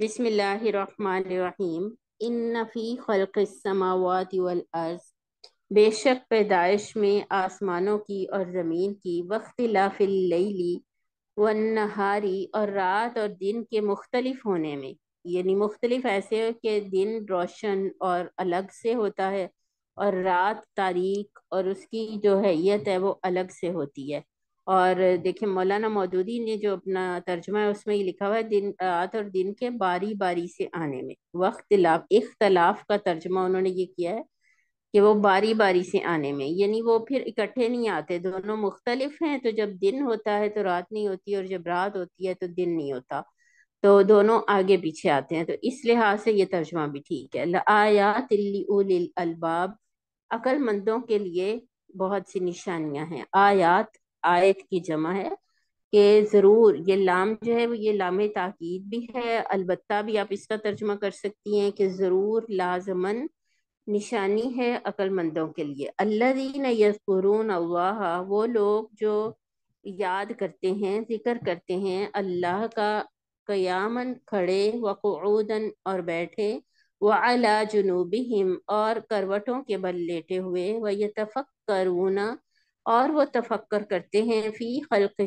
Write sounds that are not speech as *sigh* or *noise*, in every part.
बिस्मिल्लाहिर्रहमानिर्रहीम इन फी खल्क समावत वल अर्ज़ बेशक पैदाइश में आसमानों की और ज़मीन की वख्तिलाफिल्लैली व नहारी और रात और दिन के मुख्तलिफ होने में यानी मुख्तलिफ ऐसे कि दिन रोशन और अलग से होता है और रात तारीख और उसकी जो हैत है वो अलग से होती है और देखिए मौलाना मौजूदी ने जो अपना तर्जमा है उसमें ये लिखा हुआ है दिन रात और दिन के बारी बारी से आने में वक्त लाभ इख्तलाफ का तर्जमा उन्होंने ये किया है कि वो बारी बारी से आने में यानी वो फिर इकट्ठे नहीं आते दोनों मुख्तलिफ हैं तो जब दिन होता है तो रात नहीं होती और जब रात होती है तो दिन नहीं होता तो दोनों आगे पीछे आते हैं तो इस लिहाज से ये तर्जमा भी ठीक है आया तिल्ली अलबाब अकलमंदों के लिए बहुत सी निशानियां हैं आयात आयत की जमा है कि ज़रूर ये लाम जो है वो ये लाम ताकीद भी है अलबत् भी आप इसका तर्जमा कर सकती हैं कि ज़रूर लाजमन निशानी है अक्लमंदों के लिए अल्लादीन अल्लाह वो लोग जो याद करते हैं जिक्र करते हैं अल्लाह का कयामन खड़े वक़ूदन और बैठे व अला जुनूबी और करवटों के बल लेटे हुए व तफक करूना और वो तफक्कर करते हैं फ़ी खलक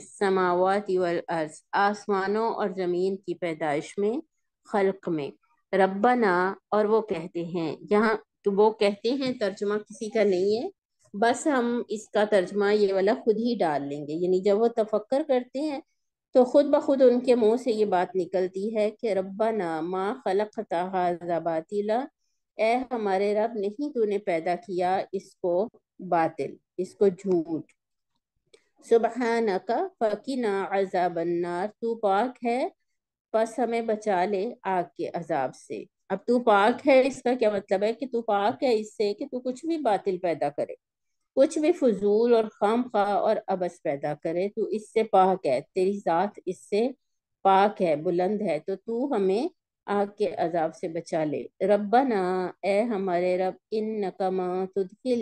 अर्ज आसमानों और ज़मीन की पैदाइश में खलक में रबना और वो कहते हैं यहाँ तो वो कहते हैं तर्जमा किसी का नहीं है बस हम इसका तर्जमा ये वाला खुद ही डाल लेंगे यानी जब वो तफक्कर करते हैं तो खुद ब खुद उनके मुंह से ये बात निकलती है कि ना माँ खलक तहा ए हमारे रब नहीं तूने पैदा किया इसको बातिल इसको झूठ सुबह का फकी ना तू पाक है बस हमें बचा ले आग के अजाब से अब तू पाक है इसका क्या मतलब है कि तू पाक है इससे कि तू कुछ भी बातिल पैदा करे कुछ भी फजूल और खाम खा और अबस पैदा करे तू इससे पाक है तेरी जात इससे पाक है बुलंद है तो तू हमें आग के अजाब से बचा ले रबना ए हमारे रब इन नकमा तुदखिल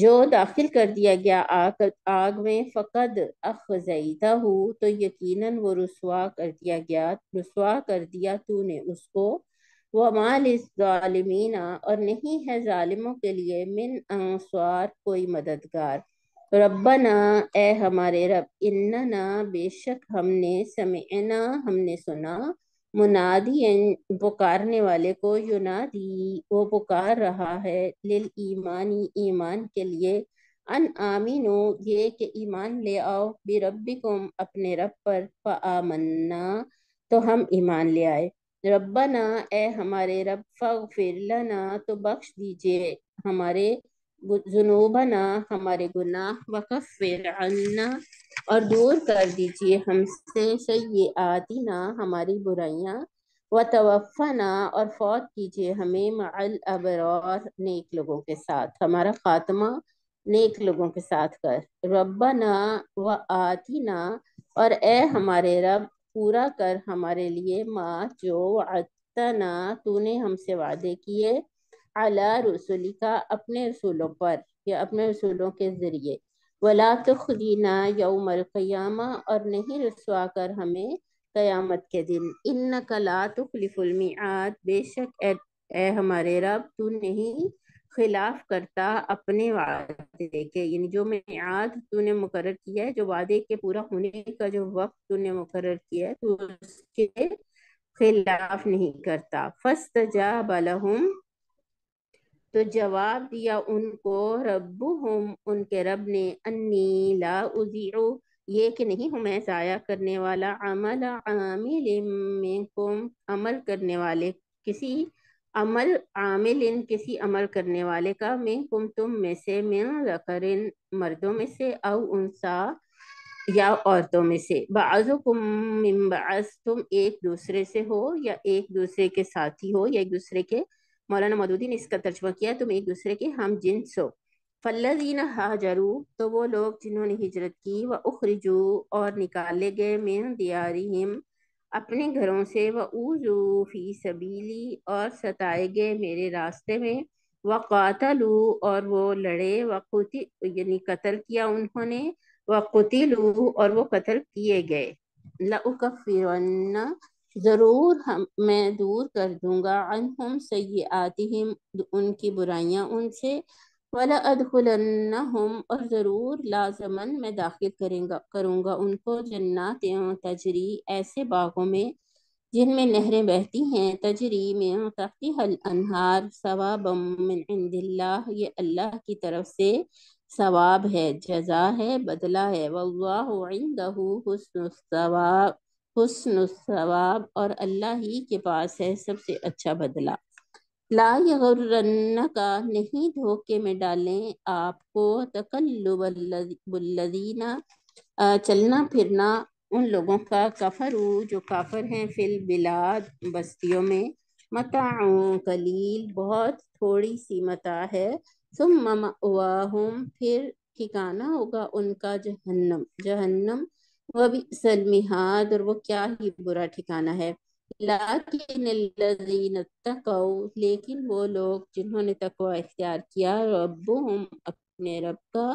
जो दाखिल कर दिया गया आग आग में फ़कद अखजईता हो तो यकीनन वो रसवा कर दिया गया रसवा कर दिया तूने उसको व मालिमीना और नहीं है ालिमों के लिए मिन अंसवार कोई मददगार रबना ए हमारे रब इन्ना बेशक हमने समयना हमने सुना मुनादी पुकारने वाले को युनादी वो पुकार रहा है लिल ईमानी ईमान के लिए अन आमिनो ये के ईमान ले आओ बे रबी को अपने रब पर आमन्ना तो हम ईमान ले आए रबना ए हमारे रब फ़िर लना तो बख्श दीजिए हमारे जुनूबना हमारे गुनाह वक़फ़िर अन्ना और दूर कर दीजिए हमसे सही ना हमारी बुराइयाँ व तवफ़ना और फौत कीजिए हमें मल अबरार नेक लोगों के साथ हमारा ख़ात्मा नेक लोगों के साथ कर रब्बना व आती ना और ए हमारे रब पूरा कर हमारे लिए माँ जो अतना तूने हमसे वादे किए अला का अपने रसूलों पर या अपने रसूलों के ज़रिए वला तो खुदीना तखदीना क़्यामा और नहीं रसवा कर हमें क़यामत के दिन इन कला तखलिफुलमियात बेशक ए, हमारे रब तू नहीं खिलाफ करता अपने वादे के यानी जो मियाद तूने मुकर किया है जो वादे के पूरा होने का जो वक्त तूने मुकर किया है तू उसके खिलाफ नहीं करता फस्त जा बलहम तो जवाब दिया उनको रबू हम उनके रब ने अन्नी ला उजीरो ये कि नहीं हूँ मैं ज़ाया करने वाला अमल आमिल मिनकुम अमल करने वाले किसी अमल आमिल किसी अमल करने वाले का मिनकुम तुम में से मिन रकरिन मर्दों में से और उनसा या औरतों में से बाज़ुकुम तुम एक दूसरे से हो या एक दूसरे के साथी हो या एक दूसरे के मौलाना मदूदी ने इसका तर्जमा किया तुम एक दूसरे के हम जिन्स हो फल्लजीन हाजरू तो वो लोग जिन्होंने हिजरत की व उखरजू और निकाले गए मेन दियारी अपने घरों से व ऊजू फी सबीली और सताए गए मेरे रास्ते में व कातलू और वो लड़े व कुति यानी कत्ल किया उन्होंने व कुतिलू और वो कत्ल किए गए लफ़िरन ज़रूर हम मैं दूर कर दूंगा सही आती सयातिम उनकी बुराइयां उनसे वाला अदखलन्ना हम और ज़रूर लाजमन मैं दाखिल करेंगा करूंगा उनको जन्नात तजरी ऐसे बागों में जिनमें नहरें बहती हैं तजरी में तख्ती हल अनहार सवाब सवाबिल्ला ये अल्लाह की तरफ से सवाब है जजा है बदला है वल्लाहु इंदहु हुस्नुस्सवाब हुसन सवाब और अल्लाह ही के पास है सबसे अच्छा बदला ला का नहीं धोखे में डालें आपको तकल्लुबल्लदीना चलना फिरना उन लोगों का कफरू जो काफर हैं फिल बिलाद बस्तियों में मता कलील बहुत थोड़ी सी मता है सुम फिर ठिकाना होगा उनका जहन्नम जहन्नम वह भी सलमिहाद और वो क्या ही बुरा ठिकाना है लेकिन वो लोग जिन्होंने तकवा इख्तियार किया रबुम अपने रब का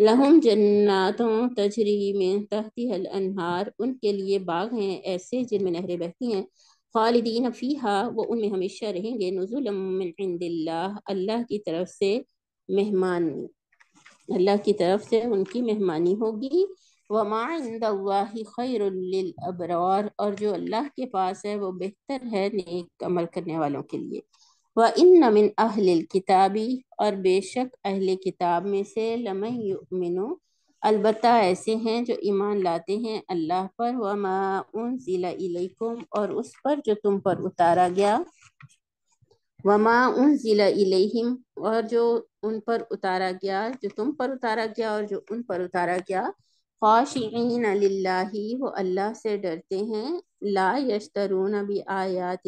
लहुम जन्नातों तजरी में तहती हल अनहार उनके लिए बाग हैं ऐसे जिनमें नहरें बहती हैं खालिदीन फ़ीहा वो उनमें हमेशा रहेंगे नज़ुल्ला अल्लाह की तरफ से मेहमानी अल्लाह की तरफ से उनकी मेहमानी होगी वमा और जो अल्लाह के पास है वो बेहतर है नेक अमल करने वालों के लिए व इन नमिन अहल किताबी और बेशक अहल किताब में से लमनो अलबत् ऐसे हैं जो ईमान लाते हैं अल्लाह पर व माउन जिलाईकुम और उस पर जो तुम पर उतारा गया व उन ज़िला और जो उन पर उतारा गया जो तुम पर उतारा गया और जो उन पर उतारा गया ख़्वाशिन ला वो अल्लाह से डरते हैं ला यशतरून अभी आयात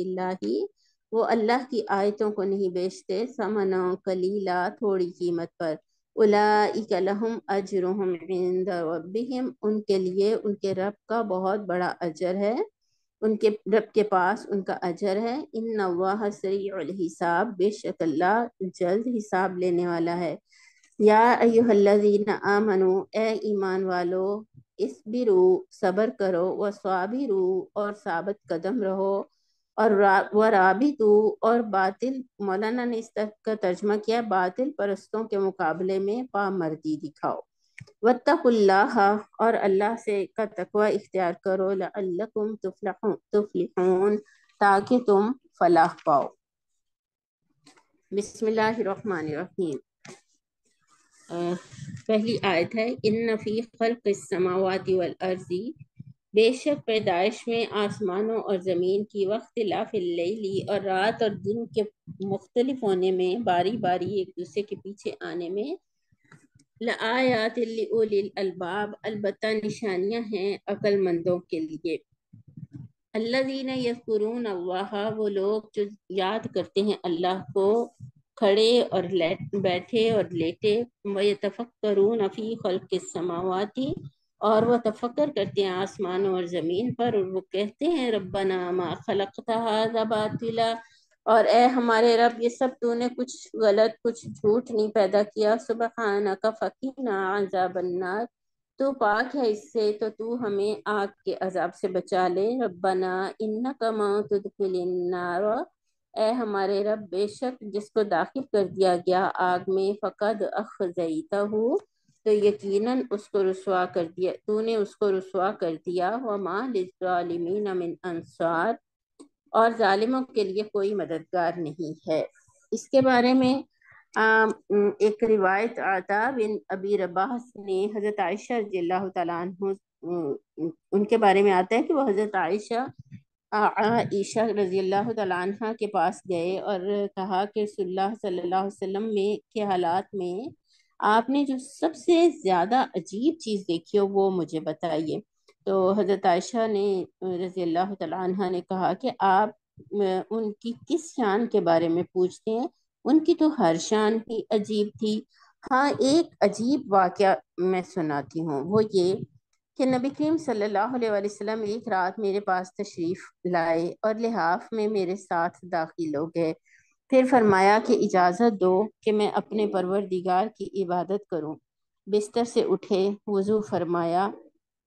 ही वो अल्लाह की आयतों को नहीं बेचते समना कलीला थोड़ी कीमत पर उलाम अजरहम उनके लिए उनके रब का बहुत बड़ा अजर है उनके रब के पास उनका अजर है इन नवा नवाह हिसाब बेशक अल्लाह जल्द हिसाब लेने वाला है या अयुहल्लजीन आमनो ए ईमान वालो इस बिरू सबर करो व स्वाबिरू और साबित कदम रहो और रा, व राबितू और बातिल मौलाना ने इस तक का तर्जमा किया बातिल परस्तों के मुकाबले में पामर्दी दिखाओ व वत्तकुल्लाह और अल्लाह से का तकवा इख्तियार करो लअल्लकुम तुफलिहून ताकि तुम फलाह पाओ बिस्मिल्लाहिर्रहमानिर्रहीम पहली आयत है इन नफ़ी खल खल्क वल अर्जी बेशक पैदाइश में आसमानों और ज़मीन की वक्त लाफिली और रात और दिन के मुख्तलिफ होने में बारी बारी एक दूसरे के पीछे आने में लयातलबाब अलबत् निशानियाँ हैं अक्लमंदों के लिए अल्लाजीन यकुरून अल्लाह वो लोग जो याद करते हैं अल्लाह को खड़े और बैठे और लेटे व नफी खल के समावाती और वह तफक्र करते हैं आसमान और ज़मीन पर और वो कहते हैं रब्बना नामा खलकता बातिला और ए हमारे रब ये सब तूने कुछ गलत कुछ झूठ नहीं पैदा किया सुबह खाना का फ़कीना आजाबन्नार तो पाक है इससे तो तू हमें आग के अजाब से बचा ले रब्बना इन्ना का माँ तुदखिलनार ए हमारे रब बेशक जिसको दाखिल कर दिया गया आग में फ़कद अखजईता हो तो यकीनन उसको रसुआ कर दिया तूने उसको रसुआ कर दिया वमा अंसार और ालिमों के लिए कोई मददगार नहीं है इसके बारे में आ, एक रिवायत आता बिन अबी रबास ने हज़रत आयशा जिला उनके बारे में आता है कि वह हज़रत आयशा आयशा हम्म। रजी अल्लाह तह के पास गए और कहा कि सल्लल्लाहु सल्ला में के हालात में आपने जो सबसे ज़्यादा अजीब चीज़ देखी हो वो मुझे बताइए तो हज़रत आयशा ने रजी अल्लाह तह ने कहा कि आप उनकी किस शान के बारे में पूछते हैं उनकी तो हर शान ही अजीब थी हाँ एक अजीब वाक्य मैं सुनाती हूँ वो ये कि नबी करीम सल्लल्लाहु अलैहि वसल्लम एक रात मेरे पास तशरीफ़ लाए और लिहाफ में मेरे साथ दाखिल हो गए फिर फरमाया कि इजाज़त दो कि मैं अपने परवरदिगार की इबादत करूं। बिस्तर से उठे वज़ू फरमाया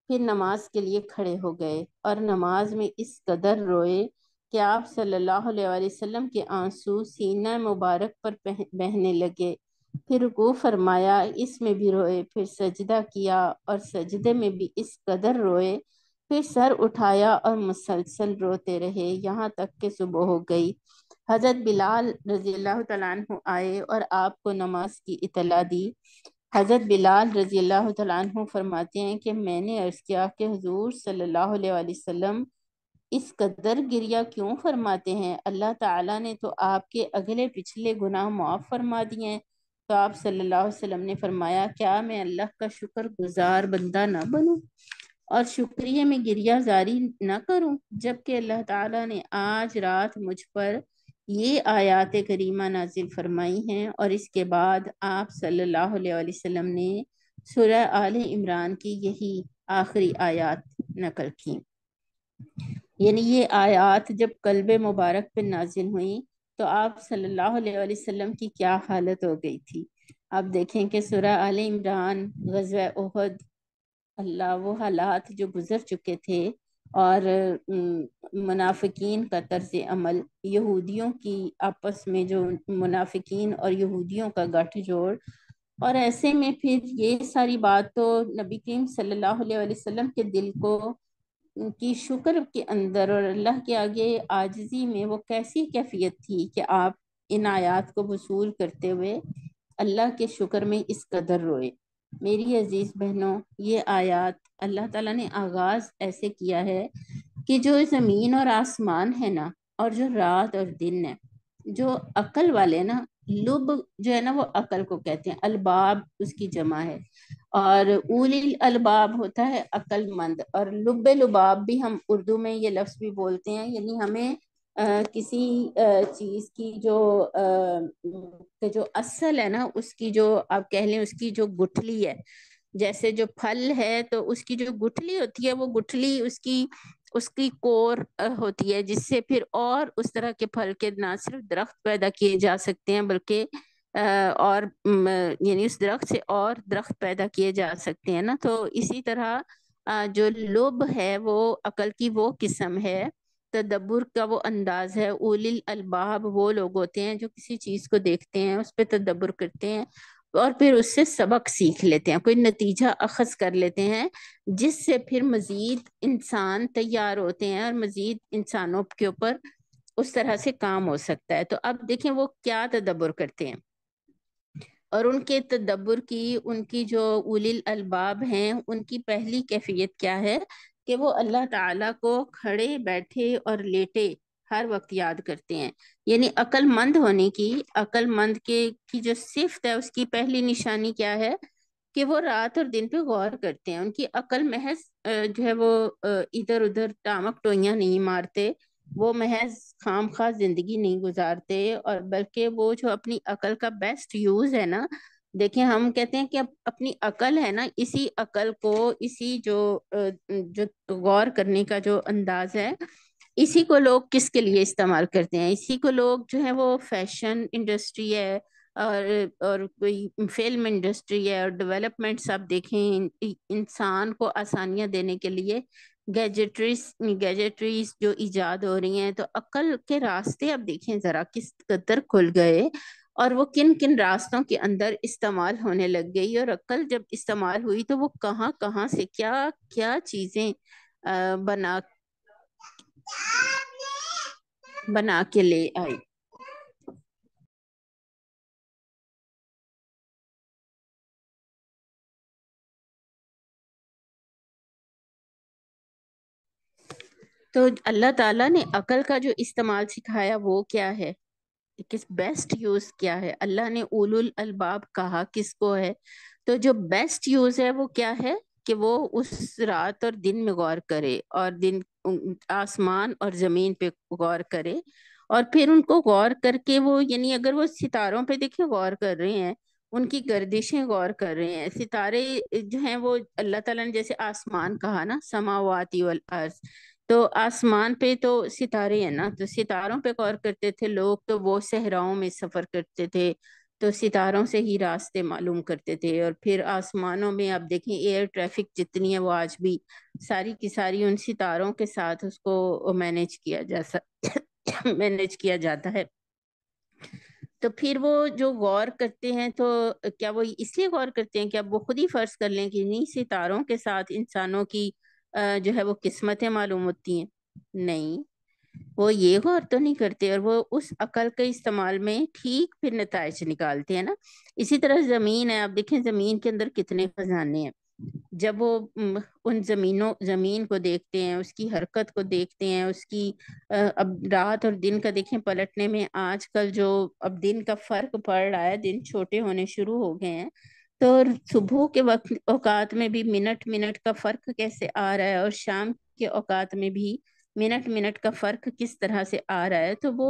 फिर नमाज के लिए खड़े हो गए और नमाज में इस कदर रोए कि आप सल्लल्लाहु अलैहि वसल्लम के आंसू सीना मुबारक पर बहने लगे फिर रुकू फरमाया इसमें भी रोए फिर सजदा किया और सजदे में भी इस कदर रोए फिर सर उठाया और मुसलसल रोते रहे यहाँ तक के सुबह हो गई हजरत बिलाल रजी अल्लाह तु आए और आपको नमाज की इतला दी हजरत बिलाल रजी अल्लाह तु फरमाते हैं कि मैंने अर्ज़ किया कि हजूर सल्लल्लाहु अलैहि इस कदर गिरिया क्यों फरमाते हैं अल्लाह ताला ने तो आपके अगले पिछले गुनाह माफ़ फरमा दिए हैं तो आप सल्लल्लाहु अलैहि वसल्लम ने फरमाया क्या मैं अल्लाह का शुक्र गुजार बंदा ना बनूं और शुक्रिया में गिरिया जारी ना करूं जबकि अल्लाह ताला ने आज रात मुझ पर ये आयात करीमा नाजिल फरमाई हैं और इसके बाद आप सल्लल्लाहु अलैहि वसल्लम ने सूर्य आल इमरान की यही आखिरी आयात नकल की यानी ये आयात जब कल्ब मुबारक पर नाजिल हुई तो आप सल्लल्लाहु अलैहि वसल्लम की क्या हालत हो गई थी आप देखें कि सुरा आल इमरान गजब उहद अल्लाह वो हालात जो गुजर चुके थे और मुनाफिकीन का तर्ज अमल यहूदियों की आपस में जो मुनाफिकीन और यहूदियों का गठजोड़ और ऐसे में फिर ये सारी बात तो नबी करीम सल्लल्लाहु अलैहि वसल्लम के दिल को कि शुक्र के अंदर और अल्लाह के आगे आजजी में वो कैसी कैफियत थी कि आप इन आयात को वसूल करते हुए अल्लाह के शुक्र में इस कदर रोए मेरी अजीज़ बहनों ये आयात अल्लाह ताला ने आगाज़ ऐसे किया है कि जो ज़मीन और आसमान है ना और जो रात और दिन है जो अकल वाले ना लुब जो है ना वो अकल को कहते हैं अलबाब उसकी जमा है और उलिल अलबाब होता है अक्लमंद और लुब लुबाब भी हम उर्दू में ये लफ्ज़ भी बोलते हैं यानी हमें आ, किसी चीज़ की जो आ, जो असल है ना उसकी जो आप कह लें उसकी जो गुठली है जैसे जो फल है तो उसकी जो गुठली होती है वो गुठली उसकी उसकी कोर होती है जिससे फिर और उस तरह के फल के ना सिर्फ दरख्त पैदा किए जा सकते हैं बल्कि और यानी उस दरख्त से और दरख्त पैदा किए जा सकते हैं ना तो इसी तरह जो लोभ है वो अकल की वो किस्म है तदब्बर का वो अंदाज है उलिल अलबाब वो लोग होते हैं जो किसी चीज़ को देखते हैं उस पर तदब्बर करते हैं और फिर उससे सबक सीख लेते हैं कोई नतीजा अखज कर लेते हैं जिससे फिर मज़ीद इंसान तैयार होते हैं और मज़ीद इंसानों के ऊपर उस तरह से काम हो सकता है तो अब देखें वो क्या तदब्बर करते हैं और उनके तदब्बर की उनकी जो उलिल अलबाब हैं उनकी पहली कैफियत क्या है कि वो अल्लाह ताला को खड़े बैठे और लेटे हर वक्त याद करते हैं यानी अक्लमंद होने की अक्लमंद के की जो सिफत है उसकी पहली निशानी क्या है कि वो रात और दिन पे गौर करते हैं उनकी अकल महज जो है वो इधर उधर टामक टोइयाँ नहीं मारते वो महज खाम खा जिंदगी नहीं गुजारते और बल्कि वो जो अपनी अकल का बेस्ट यूज है ना देखिए हम कहते हैं कि अपनी अकल है ना इसी अकल को इसी जो जो गौर करने का जो अंदाज है इसी को लोग किसके लिए इस्तेमाल करते हैं इसी को लोग जो है वो फैशन इंडस्ट्री है और और कोई फिल्म इंडस्ट्री है और डेवलपमेंट्स आप देखें इंसान को आसानियां देने के लिए गैजेट्रीज गैजेट्रीज जो ईजाद हो रही हैं तो अकल के रास्ते अब देखें ज़रा किस कदर खुल गए और वो किन किन रास्तों के अंदर इस्तेमाल होने लग गई और अक्ल जब इस्तेमाल हुई तो वो कहाँ कहाँ से क्या क्या चीज़ें बना बना के ले आई तो अल्लाह ताला ने अकल का जो इस्तेमाल सिखाया वो क्या है किस बेस्ट यूज क्या है अल्लाह ने उलुल अलबाब कहा किसको है तो जो बेस्ट यूज है वो क्या है कि वो उस रात और दिन में गौर करे और दिन आसमान और जमीन पे गौर करे और फिर उनको गौर करके वो यानी अगर वो सितारों पे देखे गौर कर रहे हैं उनकी गर्दिशें गौर कर रहे हैं सितारे जो हैं वो अल्लाह ताला ने जैसे आसमान कहा ना समावाती अर्ज तो आसमान पे तो सितारे हैं ना तो सितारों पे गौर करते थे लोग तो वो सहराओं में सफर करते थे तो सितारों से ही रास्ते मालूम करते थे और फिर आसमानों में आप देखें एयर ट्रैफिक जितनी है वो आज भी सारी की सारी उन सितारों के साथ उसको मैनेज किया जा *coughs* मैनेज किया जाता है तो फिर वो जो गौर करते हैं तो क्या वो इसलिए गौर करते हैं कि अब वो खुद ही फर्ज कर लें कि इन्हीं सितारों के साथ इंसानों की जो है वो किस्मतें मालूम होती हैं नहीं वो ये गौर तो नहीं करते और वो उस अकल के इस्तेमाल में ठीक फिर नतज निकालते हैं ना इसी तरह ज़मीन है आप देखें ज़मीन के अंदर कितने खजाने हैं जब वो उन ज़मीनों ज़मीन को देखते हैं उसकी हरकत को देखते हैं उसकी अब रात और दिन का देखें पलटने में आजकल जो अब दिन का फ़र्क पड़ रहा है दिन छोटे होने शुरू हो गए हैं तो सुबह के वक्त औकात में भी मिनट मिनट का फर्क कैसे आ रहा है और शाम के औकात में भी मिनट मिनट का फर्क किस तरह से आ रहा है तो वो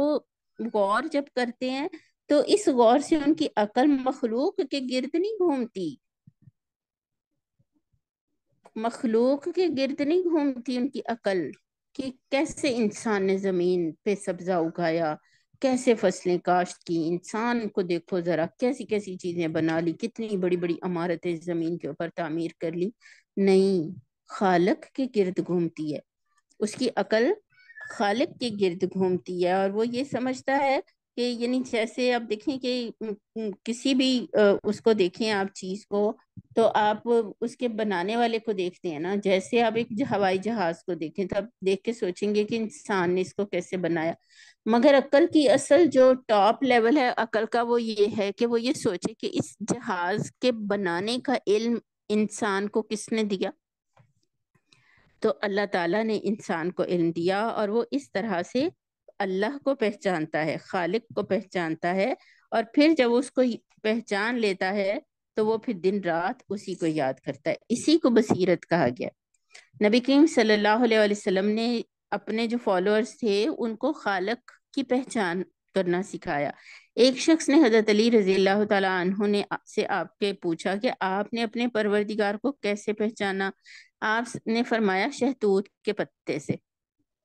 गौर जब करते हैं तो इस गौर से उनकी अकल मखलूक के गिर्द नहीं घूमती मखलूक के गिर्द नहीं घूमती उनकी अकल कि कैसे इंसान ने जमीन पे सब्जा उगाया कैसे फसलें काश्त की इंसान को देखो ज़रा कैसी कैसी चीज़ें बना ली कितनी बड़ी बड़ी इमारतें ज़मीन के ऊपर तामीर कर ली नहीं खालक के गिर्द घूमती है उसकी अकल खालक के गिर्द घूमती है और वो ये समझता है कि यानी जैसे आप देखें कि किसी भी उसको देखें आप चीज को तो आप उसके बनाने वाले को देखते हैं ना जैसे आप एक हवाई जहाज को देखें तो आप देख के सोचेंगे कि इंसान ने इसको कैसे बनाया मगर अक्ल की असल जो टॉप लेवल है अक्ल का वो ये है कि वो ये सोचे कि इस जहाज के बनाने का इल्म इंसान को किसने दिया तो अल्लाह ताला ने इंसान को इल्म दिया और वो इस तरह से अल्लाह को पहचानता है खालिक को पहचानता है और फिर जब उसको पहचान लेता है तो वो फिर दिन रात उसी को याद करता है इसी को बसीरत कहा गया नबी करीम सल्लल्लाहु अलैहि वसल्लम ने अपने जो फॉलोअर्स थे उनको खालक की पहचान करना सिखाया एक शख्स ने हजरत अली रजी अल्लाह ने से आपके पूछा कि आपने अपने परवरदिगार को कैसे पहचाना आपने फरमाया शहतूत के पत्ते से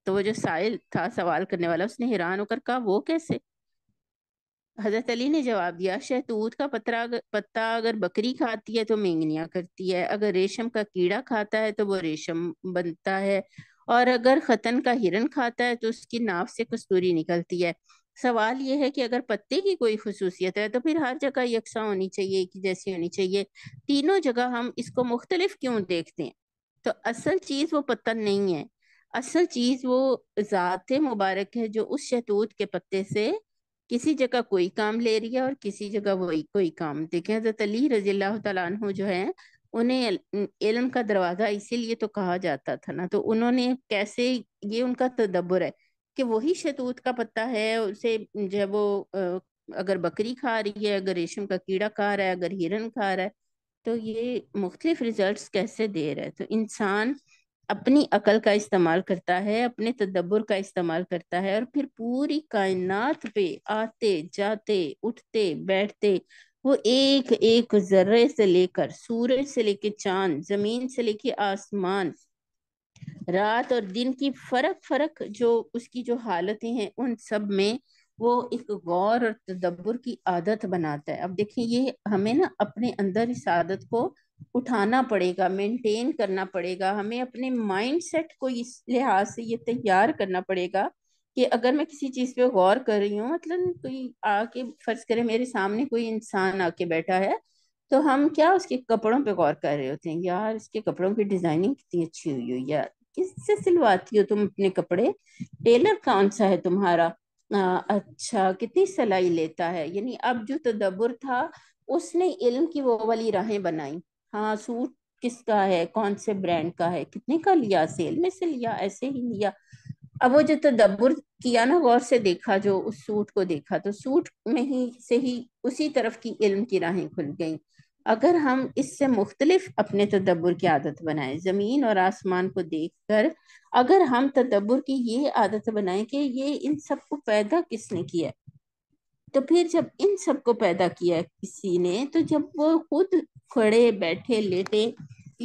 तो वो जो साइल था सवाल करने वाला उसने हैरान होकर कहा वो कैसे हजरत अली ने जवाब दिया शहतूत का पत्रा अगर, पत्ता अगर बकरी खाती है तो मेंगनिया करती है अगर रेशम का कीड़ा खाता है तो वो रेशम बनता है और अगर खतन का हिरन खाता है तो उसकी नाव से कस्तूरी निकलती है सवाल यह है कि अगर पत्ते की कोई खसूसियत है तो फिर हर जगह यकसा होनी चाहिए कि जैसी होनी चाहिए तीनों जगह हम इसको मुख्तलिफ क्यों देखते हैं तो असल चीज़ वो पत्ता नहीं है असल चीज़ वो ज़ात मुबारक है जो उस शहतूत के पत्ते से किसी जगह कोई काम ले रही है और किसी जगह वही कोई काम देखें हजरत अली रजील्ला जो है उन्हें इलम का दरवाजा इसीलिए तो कहा जाता था ना तो उन्होंने कैसे ये उनका तदब्बर है कि वही शतूत का पत्ता है उसे जो है वो अगर बकरी खा रही है अगर रेशम का कीड़ा खा रहा है अगर हिरन खा रहा है तो ये मुख्तलिफ रिजल्ट कैसे दे रहा है तो इंसान अपनी अकल का इस्तेमाल करता है अपने तदब्बर का इस्तेमाल करता है और फिर पूरी कायनात पे आते जाते उठते बैठते वो एक एक जर्रे से लेकर सूरज से लेकर चांद जमीन से लेकर आसमान रात और दिन की फर्क फर्क जो उसकी जो हालतें हैं उन सब में वो एक गौर और तदब्बर की आदत बनाता है अब देखिए ये हमें ना अपने अंदर इस आदत को उठाना पड़ेगा मेंटेन करना पड़ेगा हमें अपने माइंड सेट को इस लिहाज से ये तैयार करना पड़ेगा कि अगर मैं किसी चीज पे गौर कर रही हूँ मतलब कोई आके फर्ज करे मेरे सामने कोई इंसान आके बैठा है तो हम क्या उसके कपड़ों पे गौर कर रहे होते हैं यार इसके कपड़ों की डिजाइनिंग कितनी अच्छी हुई हो यार किससे सिलवाती हो तुम अपने कपड़े टेलर कौन सा है तुम्हारा आ, अच्छा कितनी सिलाई लेता है यानी अब जो तदब्बर था उसने इल्म की वो वाली राहें बनाई हाँ सूट किसका है कौन से ब्रांड का है कितने का लिया सेल में से लिया ऐसे ही लिया अब वो जो तदब्बर किया ना गौर से देखा जो उस सूट को देखा तो सूट में ही से ही उसी तरफ की इल्म की राहें खुल गई अगर हम इससे मुख्तलिफ अपने तदब्बर की आदत बनाएं ज़मीन और आसमान को देख कर अगर हम तदब्बर की ये आदत बनाएं कि ये इन सब को पैदा किसने किया तो फिर जब इन सब को पैदा किया किसी ने तो जब वो खुद खड़े बैठे लेटे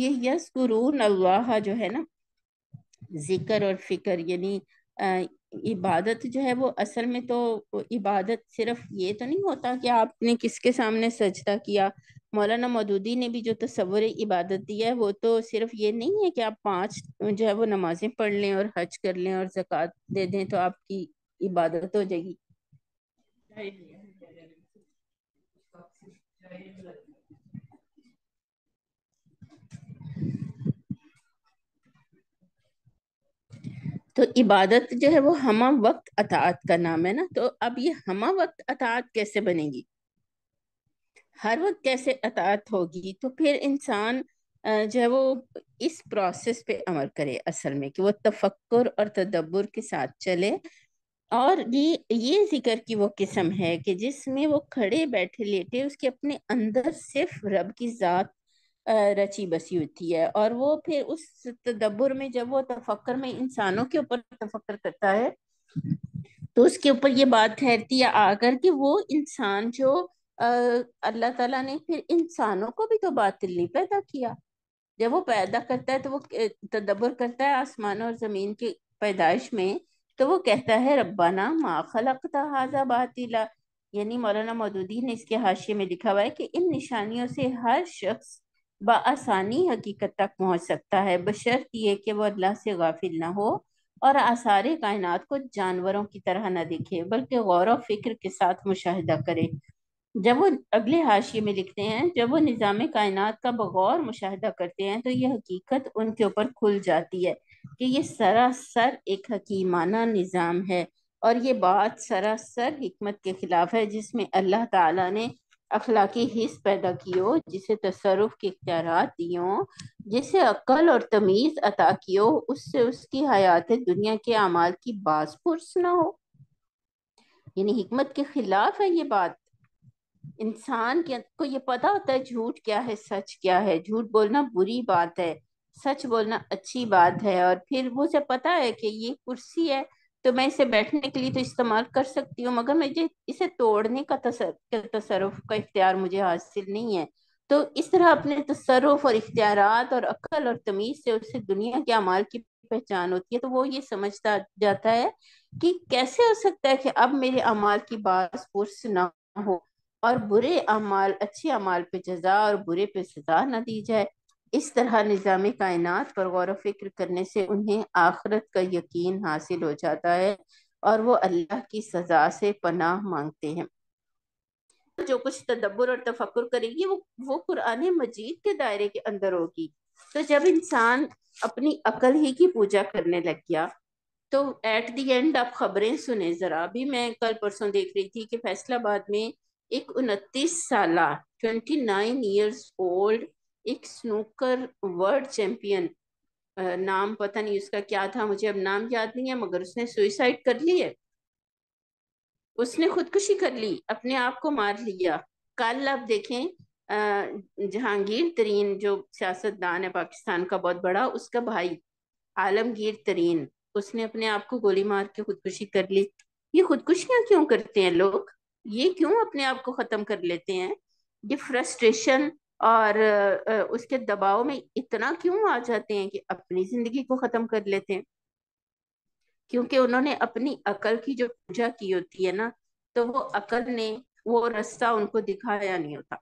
ये यस गुरून अल्लाह जो है ना जिक्र और फिक्र यानी इबादत जो है वो असल में तो इबादत सिर्फ ये तो नहीं होता कि आपने किसके सामने सजदा किया मौलाना मदूदी ने भी जो तस्वुर इबादत दिया है वो तो सिर्फ ये नहीं है कि आप पांच जो है वो नमाजें पढ़ लें और हज कर लें और जक़ात दे दें तो आपकी इबादत हो जाएगी तो इबादत जो है वो हमा वक्त अतात का नाम है ना तो अब ये हमा वक्त अतात कैसे बनेगी हर वक्त कैसे अतात होगी तो फिर इंसान जो है वो इस प्रोसेस पे अमल करे असल में कि वो तफक्र और तदब्बर के साथ चले और ये ये जिक्र की वो किस्म है कि जिसमें वो खड़े बैठे लेटे उसके अपने अंदर सिर्फ रब की ज़ात रची बसी होती है और वो फिर उस तदब्बर में जब वो तफक्र में इंसानों के ऊपर तफक्र करता है तो उसके ऊपर ये बात ठहरती है आकर कि वो इंसान जो अल्लाह ताला ने फिर इंसानों को भी तो बातिल नहीं पैदा किया जब वो पैदा करता है तो वो तदब्बर करता है आसमान और ज़मीन की पैदाइश में तो वो कहता है रब्बाना मा खलकता हाजा बातिला यानी मौलाना मदूदी ने इसके हाशिए में लिखा हुआ है कि इन निशानियों से हर शख्स बसानी हकीकत तक पहुँच सकता है बशर्त ये कि वह अल्लाह से गाफिल ना हो और आसार कायनात को जानवरों की तरह ना देखे बल्कि गौर व फिक्र के साथ मुशाहिदा करे जब वो अगले हाशिए में लिखते हैं जब वो निज़ाम कायनात का बगौर मुशाहिदा करते हैं तो ये हकीकत उनके ऊपर खुल जाती है कि ये सरासर एक हकीमाना निज़ाम है और ये बात सरासर हमत के ख़िलाफ़ है जिसमें अल्लाह ताला ने अखलाकी हिस्स पैदा कियो जिसे तसरफ के इख्तियार दियो जिसे अक्ल और तमीज़ अता कियो उससे उसकी हयात दुनिया के अमाल की बास पुरस ना हो यानी हमत के खिलाफ है ये बात इंसान के को ये पता होता है झूठ क्या है सच क्या है झूठ बोलना बुरी बात है सच बोलना अच्छी बात है और फिर वो उसे पता है कि ये कुर्सी है तो मैं इसे बैठने के लिए तो इस्तेमाल कर सकती हूँ मगर मुझे इसे तोड़ने का तसर तसरफ का इख्तियार मुझे हासिल नहीं है तो इस तरह अपने तसरफ और इख्तियार और अक्ल और तमीज़ से उससे दुनिया के अमाल की पहचान होती है तो वो ये समझता जाता है कि कैसे हो सकता है कि अब मेरे अमाल की बात पुरस् ना हो और बुरे अमाल अच्छे अमाल पे जजा और बुरे पे सजा ना दी जाए इस तरह निज़ाम कायनात पर गौर फिक्र करने से उन्हें आखरत का यकीन हासिल हो जाता है और वो अल्लाह की सजा से पनाह मांगते हैं जो कुछ तदब्बर और तफक्र करेगी वो वो कुरान मजीद के दायरे के अंदर होगी तो जब इंसान अपनी अकल ही की पूजा करने लग गया तो एट दी एंड आप खबरें सुने ज़रा अभी मैं कल परसों देख रही थी कि फैसलाबाद में एक उनतीस साल ट्वेंटी नाइन ईयर्स ओल्ड एक स्नूकर वर्ल्ड चैंपियन नाम पता नहीं उसका क्या था मुझे अब नाम याद नहीं है मगर उसने सुइसाइड कर ली है उसने खुदकुशी कर ली अपने आप को मार लिया कल आप देखें जहांगीर तरीन जो सियासतदान है पाकिस्तान का बहुत बड़ा उसका भाई आलमगीर तरीन उसने अपने आप को गोली मार के खुदकुशी कर ली ये खुदकुशियां क्यों करते हैं लोग ये क्यों अपने आप को खत्म कर लेते हैं ये फ्रस्ट्रेशन और उसके दबाव में इतना क्यों आ जाते हैं कि अपनी जिंदगी को खत्म कर लेते हैं क्योंकि उन्होंने अपनी अकल की जो पूजा की होती है ना तो वो अकल ने वो रास्ता उनको दिखाया नहीं होता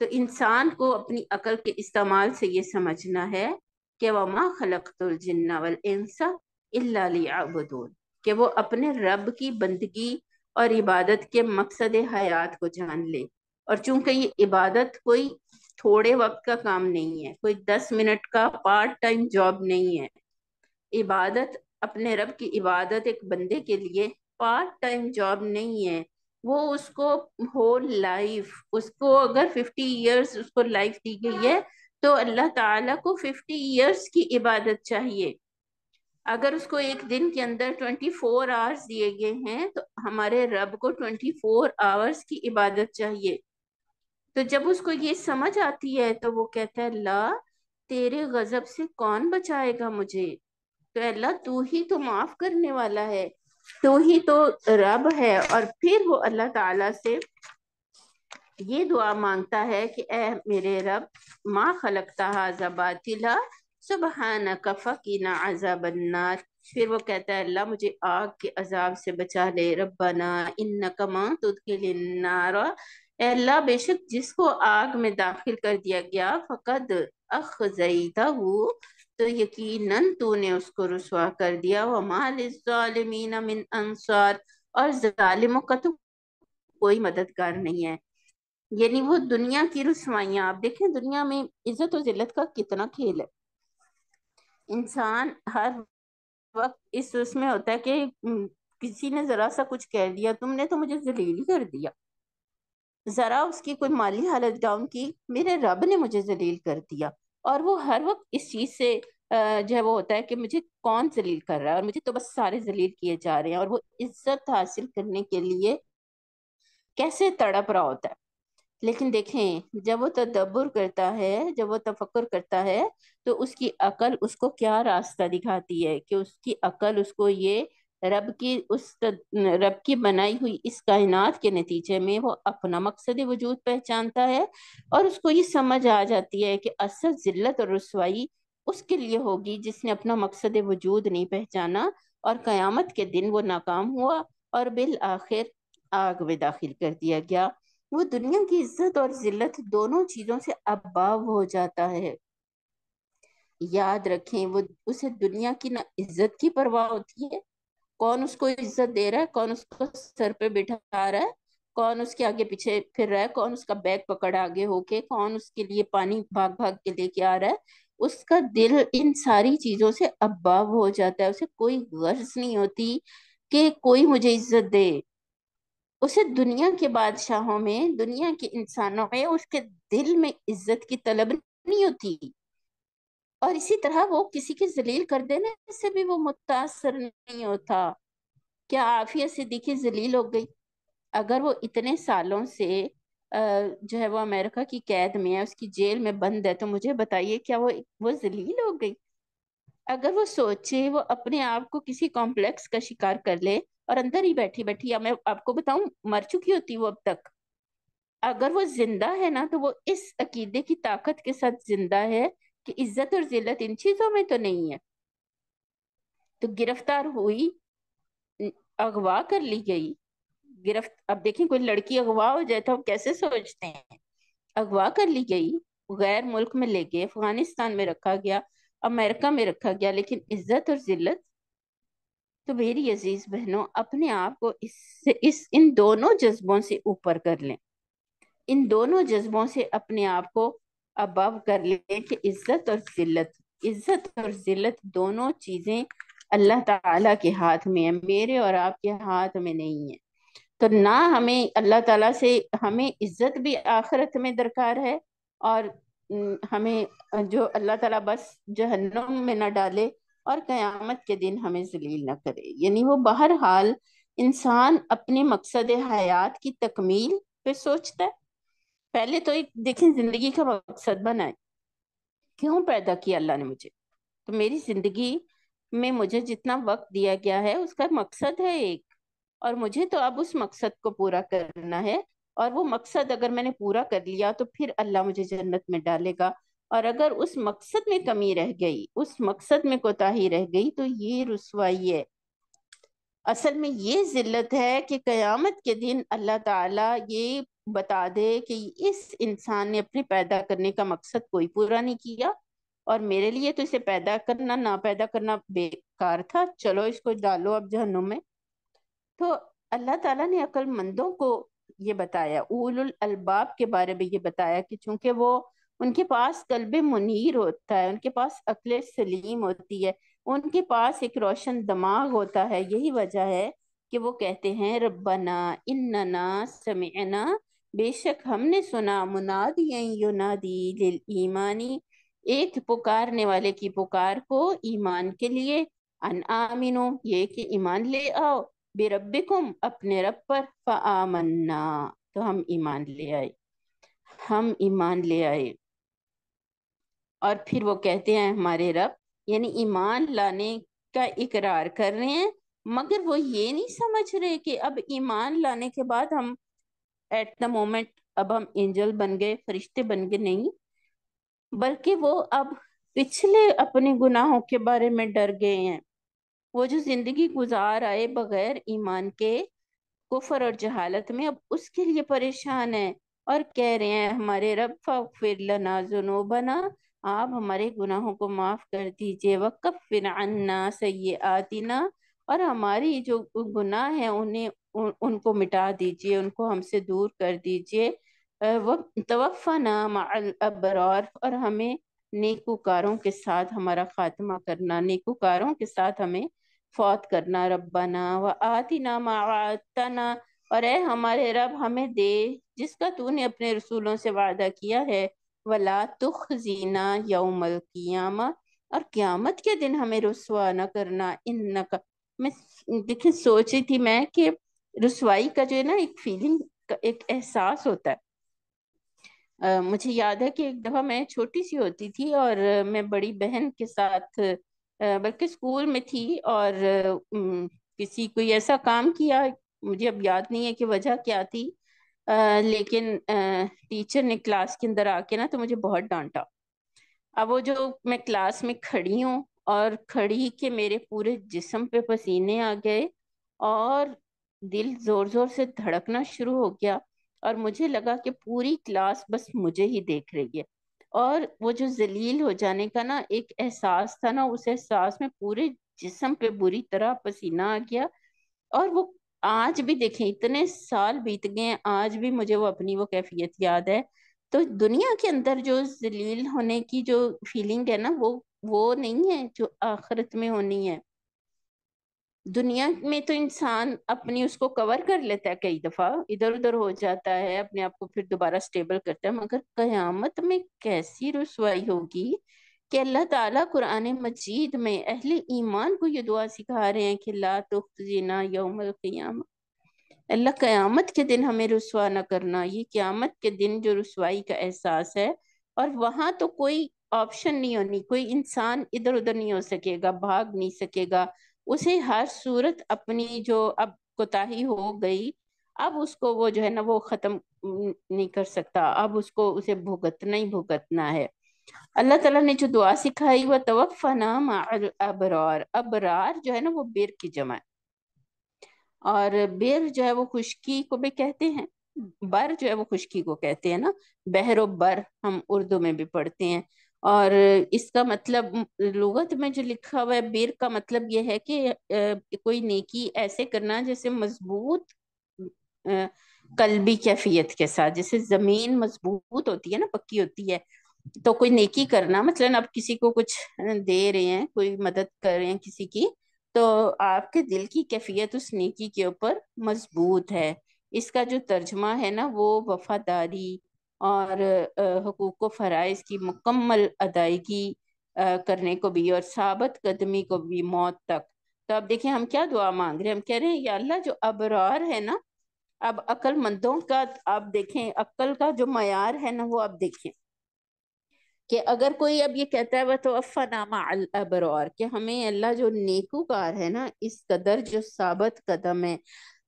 तो इंसान को अपनी अकल के इस्तेमाल से ये समझना है कि वह माँ वल इंसा इलाबून कि वो अपने रब की बंदगी और इबादत के मकसद हयात को जान ले और चूंकि ये इबादत कोई थोड़े वक्त का काम नहीं है कोई दस मिनट का पार्ट टाइम जॉब नहीं है इबादत अपने रब की इबादत एक बंदे के लिए पार्ट टाइम जॉब नहीं है वो उसको होल लाइफ उसको अगर फिफ्टी इयर्स उसको लाइफ दी गई है तो अल्लाह ताला को फिफ्टी इयर्स की इबादत चाहिए अगर उसको एक दिन के अंदर ट्वेंटी फोर आवर्स दिए गए हैं तो हमारे रब को ट्वेंटी फोर आवर्स की इबादत चाहिए तो जब उसको ये समझ आती है तो वो कहता है अल्लाह तेरे गजब से कौन बचाएगा मुझे तो अल्लाह तू ही तो माफ करने वाला है तू ही तो रब है और फिर वो अल्लाह ताला से ये दुआ मांगता है कि ए मेरे रब माँ खलकता हाजा सुबह कफा की ना फिर वो कहता है अल्लाह मुझे आग के अजाब से बचा ले रबना इन कमा तुद के लिए नारा अल्लाह बेशक जिसको आग में दाखिल कर दिया गया फकद अखजईता तो यकीनन तूने उसको रसवा कर दिया वमालिमीन मिन अंसार और जालिमों का तो कोई मददगार नहीं है यानी वो दुनिया की रसवाइयाँ आप देखें दुनिया में इज्जत और जिल्लत का कितना खेल है इंसान हर वक्त इस उसमें होता है कि किसी ने जरा सा कुछ कह दिया तुमने तो मुझे जलील कर दिया ज़रा उसकी कोई माली हालत डाउन की मेरे रब ने मुझे जलील कर दिया और वो हर वक्त इस चीज़ से जो है वो होता है कि मुझे कौन जलील कर रहा है और मुझे तो बस सारे जलील किए जा रहे हैं और वो इज्जत हासिल करने के लिए कैसे तड़प रहा होता है लेकिन देखें जब वो तदब्बर करता है जब वो तफक्र करता है तो उसकी अकल उसको क्या रास्ता दिखाती है कि उसकी अकल उसको ये रब की उस रब की बनाई हुई इस कायनात के नतीजे में वो अपना मकसद वजूद पहचानता है और उसको ये समझ आ जाती है कि असल जिल्लत और रसवाई उसके लिए होगी जिसने अपना मकसद वजूद नहीं पहचाना और क़यामत के दिन वो नाकाम हुआ और बिल आखिर आग में दाखिल कर दिया गया वो दुनिया की इज्जत और जिल्लत दोनों चीज़ों से अबाव हो जाता है याद रखें वो उसे दुनिया की ना इज्जत की परवाह होती है कौन उसको इज्जत दे रहा है कौन उसको सर पे बिठा रहा है कौन उसके आगे पीछे फिर रहा है कौन उसका बैग पकड़ आगे होके कौन उसके लिए पानी भाग भाग के लेके आ रहा है उसका दिल इन सारी चीजों से अबाव हो जाता है उसे कोई गर्ज नहीं होती कि कोई मुझे इज्जत दे उसे दुनिया के बादशाहों में दुनिया के इंसानों में उसके दिल में इज्जत की तलब नहीं होती और इसी तरह वो किसी की जलील कर देने से भी वो मुतासर नहीं होता क्या आफिया सिद्दीकी जलील हो गई अगर वो इतने सालों से जो है वो अमेरिका की कैद में है उसकी जेल में बंद है तो मुझे बताइए क्या वो वो जलील हो गई अगर वो सोचे वो अपने आप को किसी कॉम्प्लेक्स का शिकार कर ले और अंदर ही बैठी बैठी या मैं आपको बताऊं मर चुकी होती वो अब तक अगर वो जिंदा है ना तो वो इस अकीदे की ताकत के साथ जिंदा है कि इज्जत और जिल्लत इन चीजों में तो नहीं है तो गिरफ्तार हुई अगवा कर ली गई गिरफ्त अब देखें कोई लड़की अगवा हो जाए तो हम कैसे सोचते हैं अगवा कर ली गई गैर मुल्क में ले गए अफगानिस्तान में रखा गया अमेरिका में रखा गया लेकिन इज्जत और जिल्लत तो मेरी अजीज बहनों अपने आप को इससे इस इन दोनों जज्बों से ऊपर कर लें इन दोनों जज्बों से अपने आप को अबव कर लें कि इज्जत और जिल्लत इज्जत और जिल्लत दोनों चीजें अल्लाह ताला के हाथ में है मेरे और आपके हाथ में नहीं है तो ना हमें अल्लाह ताला से हमें इज्जत भी आखिरत में दरकार है और हमें जो अल्लाह ताला बस जहन्नुम में ना डाले और कयामत के दिन हमें जलील ना करे यानी वो बहर हाल इंसान अपने मकसद हयात की तकमील पे सोचता है पहले तो एक देखें जिंदगी का मकसद बनाए क्यों पैदा किया अल्लाह ने मुझे तो मेरी जिंदगी में मुझे जितना वक्त दिया गया है उसका मकसद है एक और मुझे तो अब उस मकसद को पूरा करना है और वो मकसद अगर मैंने पूरा कर लिया तो फिर अल्लाह मुझे जन्नत में डालेगा और अगर उस मकसद में कमी रह गई उस मकसद में कोताही रह गई तो ये रसवाई है असल में ये जिल्लत है कि कयामत के दिन अल्लाह ताला ये बता दे कि इस इंसान ने अपने पैदा करने का मकसद कोई पूरा नहीं किया और मेरे लिए तो इसे पैदा करना ना पैदा करना बेकार था चलो इसको डालो अब जहनुम में तो अल्लाह ताला ने अक्लमंदों को ये बताया उलुल अलबाब के बारे में ये बताया कि चूंकि वो उनके पास कल्ब मुनीर होता है उनके पास अकल सलीम होती है उनके पास एक रोशन दिमाग होता है यही वजह है कि वो कहते हैं इन्ना इन्नना समेना बेशक हमने सुना मुनादी युनादी लिल ईमानी एक पुकारने वाले की पुकार को ईमान के लिए अन आमिनो ये कि ईमान ले आओ बेरबिकुम अपने रब पर फमन्ना तो हम ईमान ले आए हम ईमान ले आए और फिर वो कहते हैं हमारे रब यानी ईमान लाने का इकरार कर रहे हैं मगर वो ये नहीं समझ रहे कि अब ईमान लाने के बाद हम एट द मोमेंट अब हम एंजल बन गए फरिश्ते बन गए नहीं बल्कि वो अब पिछले अपने गुनाहों के बारे में डर गए हैं वो जो जिंदगी गुजार आए बगैर ईमान के कुफर और जहालत में अब उसके लिए परेशान है और कह रहे हैं हमारे रब फिर लना बना आप हमारे गुनाहों को माफ कर दीजिए वक्फ फिर अन्ना सैये आदिना और हमारी जो गुनाह है उन्हें उन, उनको मिटा दीजिए उनको हमसे दूर कर दीजिए अबरार और हमें नेकुकारों के साथ हमारा खात्मा करना नेकुकारों के साथ हमें फौत करना ना व आतिना ना और ए हमारे रब हमें दे जिसका तूने अपने रसूलों से वादा किया है वला तुख जीना यौमल कियामा और क्यामत के दिन हमें रसवा न करना इन मैं देखिए सोच रही थी मैं कि रसवाई का जो है ना एक फीलिंग एक एहसास होता है Uh, मुझे याद है कि एक दफा मैं छोटी सी होती थी और मैं बड़ी बहन के साथ बल्कि स्कूल में थी और किसी कोई ऐसा काम किया मुझे अब याद नहीं है कि वजह क्या थी लेकिन टीचर ने क्लास के अंदर आके ना तो मुझे बहुत डांटा अब वो जो मैं क्लास में खड़ी हूँ और खड़ी के मेरे पूरे जिस्म पे पसीने आ गए और दिल जोर जोर से धड़कना शुरू हो गया और मुझे लगा कि पूरी क्लास बस मुझे ही देख रही है और वो जो जलील हो जाने का ना एक एहसास था ना उस एहसास में पूरे जिस्म पे बुरी तरह पसीना आ गया और वो आज भी देखें इतने साल बीत गए आज भी मुझे वो अपनी वो कैफियत याद है तो दुनिया के अंदर जो जलील होने की जो फीलिंग है ना वो वो नहीं है जो आखरत में होनी है दुनिया में तो इंसान अपनी उसको कवर कर लेता है कई दफा इधर उधर हो जाता है अपने आप को फिर दोबारा स्टेबल करता है मगर कयामत में कैसी रसवाई होगी कि अल्लाह ताला कुरान मजीद में अहले ईमान को ये दुआ सिखा रहे हैं कि ला तुख जीना यौम अल्लाह क्यामत के दिन हमें रसवा ना करना ये क्यामत के दिन जो रसवाई का एहसास है और वहाँ तो कोई ऑप्शन नहीं होनी कोई इंसान इधर उधर नहीं हो सकेगा भाग नहीं सकेगा उसे हर सूरत अपनी जो अब कोताही हो गई अब उसको वो जो है ना वो ख़त्म नहीं कर सकता अब उसको उसे भुगतना ही भुगतना है अल्लाह तला ने जो दुआ सिखाई वह तवफ़ना अबरार अबरार जो है ना वो बिर की जमा है और बेर जो है वो खुशकी को भी कहते हैं बर जो है वो खुशकी को कहते हैं ना बहरो बर हम उर्दू में भी पढ़ते हैं और इसका मतलब लुगत में जो लिखा हुआ है बेर का मतलब यह है कि कोई नेकी ऐसे करना जैसे मजबूत कलबी कैफियत के साथ जैसे जमीन मजबूत होती है ना पक्की होती है तो कोई नेकी करना मतलब आप किसी को कुछ दे रहे हैं कोई मदद कर रहे हैं किसी की तो आपके दिल की कैफियत उस नेकी के ऊपर मजबूत है इसका जो तर्जमा है ना वो वफादारी और हकूक व फ़राइज की मुकम्मल अदायगी करने को भी और साबत कदमी को भी मौत तक तो अब देखिए हम क्या दुआ मांग रहे हैं हम कह रहे हैं या अल्लाह जो अबरार है ना अब अकलमंदों का आप देखें अक्ल का जो मैार है ना वो आप देखें कि अगर कोई अब ये कहता है वह तो नामा अल अबरौर कि हमें अल्लाह जो नेकूकार है ना इस कदर जो साबित कदम है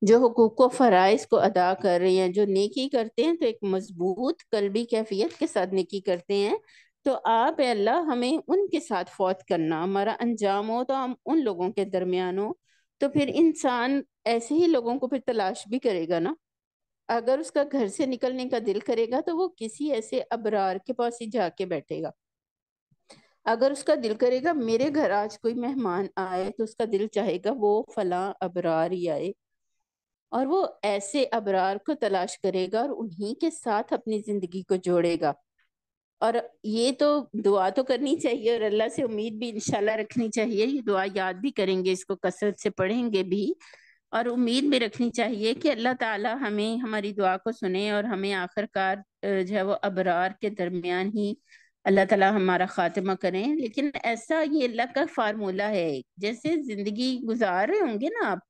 जो हकूक़ व फ़राइज़ को अदा कर रहे हैं जो नेकी करते हैं तो एक मजबूत कलबी कैफियत के साथ नेकी करते हैं तो आप अल्लाह हमें उनके साथ फौत करना हमारा अंजाम हो तो हम उन लोगों के दरमियान हो तो फिर इंसान ऐसे ही लोगों को फिर तलाश भी करेगा ना अगर उसका घर से निकलने का दिल करेगा तो वो किसी ऐसे अबरार के पास ही जाके बैठेगा अगर उसका दिल करेगा मेरे घर आज कोई मेहमान आए तो उसका दिल चाहेगा वो फला अबरार ही आए और वो ऐसे अबरार को तलाश करेगा और उन्हीं के साथ अपनी जिंदगी को जोड़ेगा और ये तो दुआ तो करनी चाहिए और अल्लाह से उम्मीद भी इंशाल्लाह रखनी चाहिए ये दुआ याद भी करेंगे इसको कसरत से पढ़ेंगे भी और उम्मीद भी रखनी चाहिए कि अल्लाह ताला हमें हमारी दुआ को सुने और हमें आखिरकार जो है वो अबरार के दरमियान ही अल्लाह ताला हमारा खात्मा करें लेकिन ऐसा ये अल्लाह का फार्मूला है जैसे ज़िंदगी गुजार रहे होंगे ना आप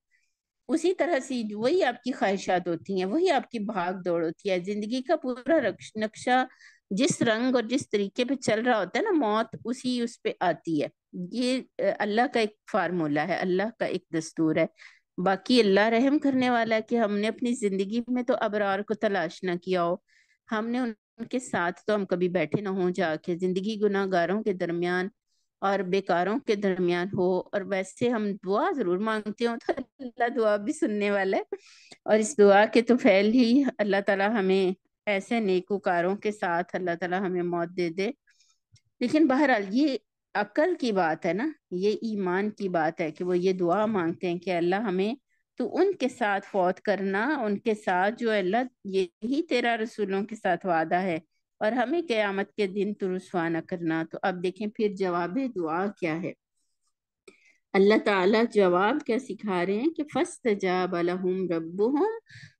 उसी तरह से वही आपकी ख्वाहिशात होती हैं वही आपकी भाग दौड़ होती है ज़िंदगी का पूरा नक्शा जिस रंग और जिस तरीके पे चल रहा होता है ना मौत उसी उस पर आती है ये अल्लाह का एक फार्मूला है अल्लाह का एक दस्तूर है बाकी अल्लाह रहम करने वाला है कि हमने अपनी जिंदगी में तो अबरार को तलाश ना किया हो हमने उनके साथ तो हम कभी बैठे ना हो जाके जिंदगी गुनागारों के दरमियान और बेकारों के दरमियान हो और वैसे हम दुआ जरूर मांगते हो तो अल्लाह दुआ भी सुनने वाला है और इस दुआ के तो फैल ही अल्लाह ताला हमें ऐसे नेकोकारों के साथ अल्लाह ताला हमें मौत दे दे लेकिन बहरहाल ये अकल की बात है ना ये ईमान की बात है कि वो ये दुआ हम्म। मांगते हैं कि अल्लाह हमें तो उनके साथ फौत करना उनके साथ जो अल्लाह यही तेरा रसूलों के साथ वादा है और हमें क़यामत के दिन तो रसवा न करना तो अब देखें फिर जवाब दुआ क्या है अल्लाह ताला जवाब क्या सिखा रहे हैं कि फस्त जाब अलहम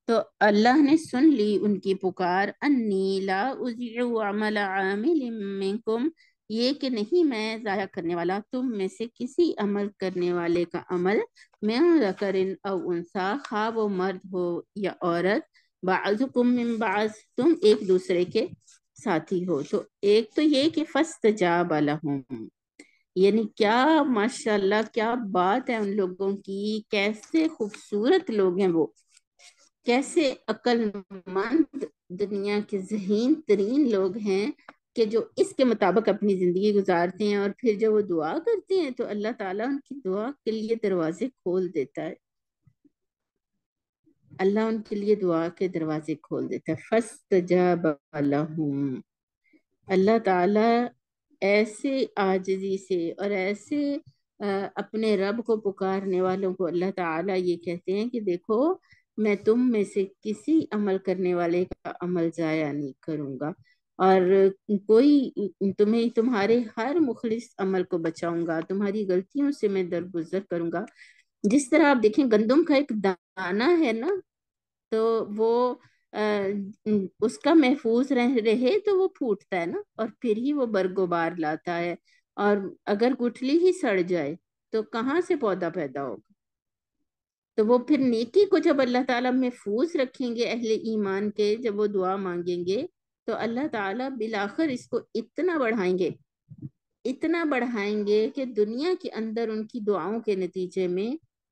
तो अल्लाह ने सुन ली उनकी पुकार अन्नी ला आमिल ये कि नहीं मैं ज़ाया करने वाला तुम में से किसी अमल करने वाले का अमल मैं रकरिन खा वो मर्द हो या औरत बाज तुम एक दूसरे के साथी हो तो एक तो ये कि फस्त जा वाला हूँ यानी क्या माशाल्लाह क्या बात है उन लोगों की कैसे खूबसूरत लोग हैं वो कैसे अक्लमंद दुनिया के जहीन तरीन लोग हैं कि जो इसके मुताबिक अपनी ज़िंदगी गुजारते हैं और फिर जब वो दुआ करते हैं तो अल्लाह ताला उनकी दुआ के लिए दरवाजे खोल देता है अल्लाह उनके लिए दुआ के दरवाजे खोल देता है फस्त अल्लाह ताला ऐसे आजजी से और ऐसे अपने रब को पुकारने वालों को अल्लाह ताला ये कहते हैं कि देखो मैं तुम में से किसी अमल करने वाले का अमल जाया नहीं करूँगा और कोई तुम्हें तुम्हारे हर मुखलिस अमल को बचाऊंगा तुम्हारी गलतियों से मैं दरगुजर करूंगा जिस तरह आप देखें गंदम का एक दाना है ना तो वो आ, उसका महफूज रह रहे तो वो फूटता है ना और फिर ही वो बरगोबार लाता है और अगर गुठली ही सड़ जाए तो कहाँ से पौधा पैदा होगा तो वो फिर नेकी को जब अल्लाह ताला महफूज रखेंगे अहले ईमान के जब वो दुआ मांगेंगे तो अल्लाह ताला बिलाखर इसको इतना बढ़ाएंगे इतना बढ़ाएंगे कि दुनिया के अंदर उनकी दुआओं के नतीजे में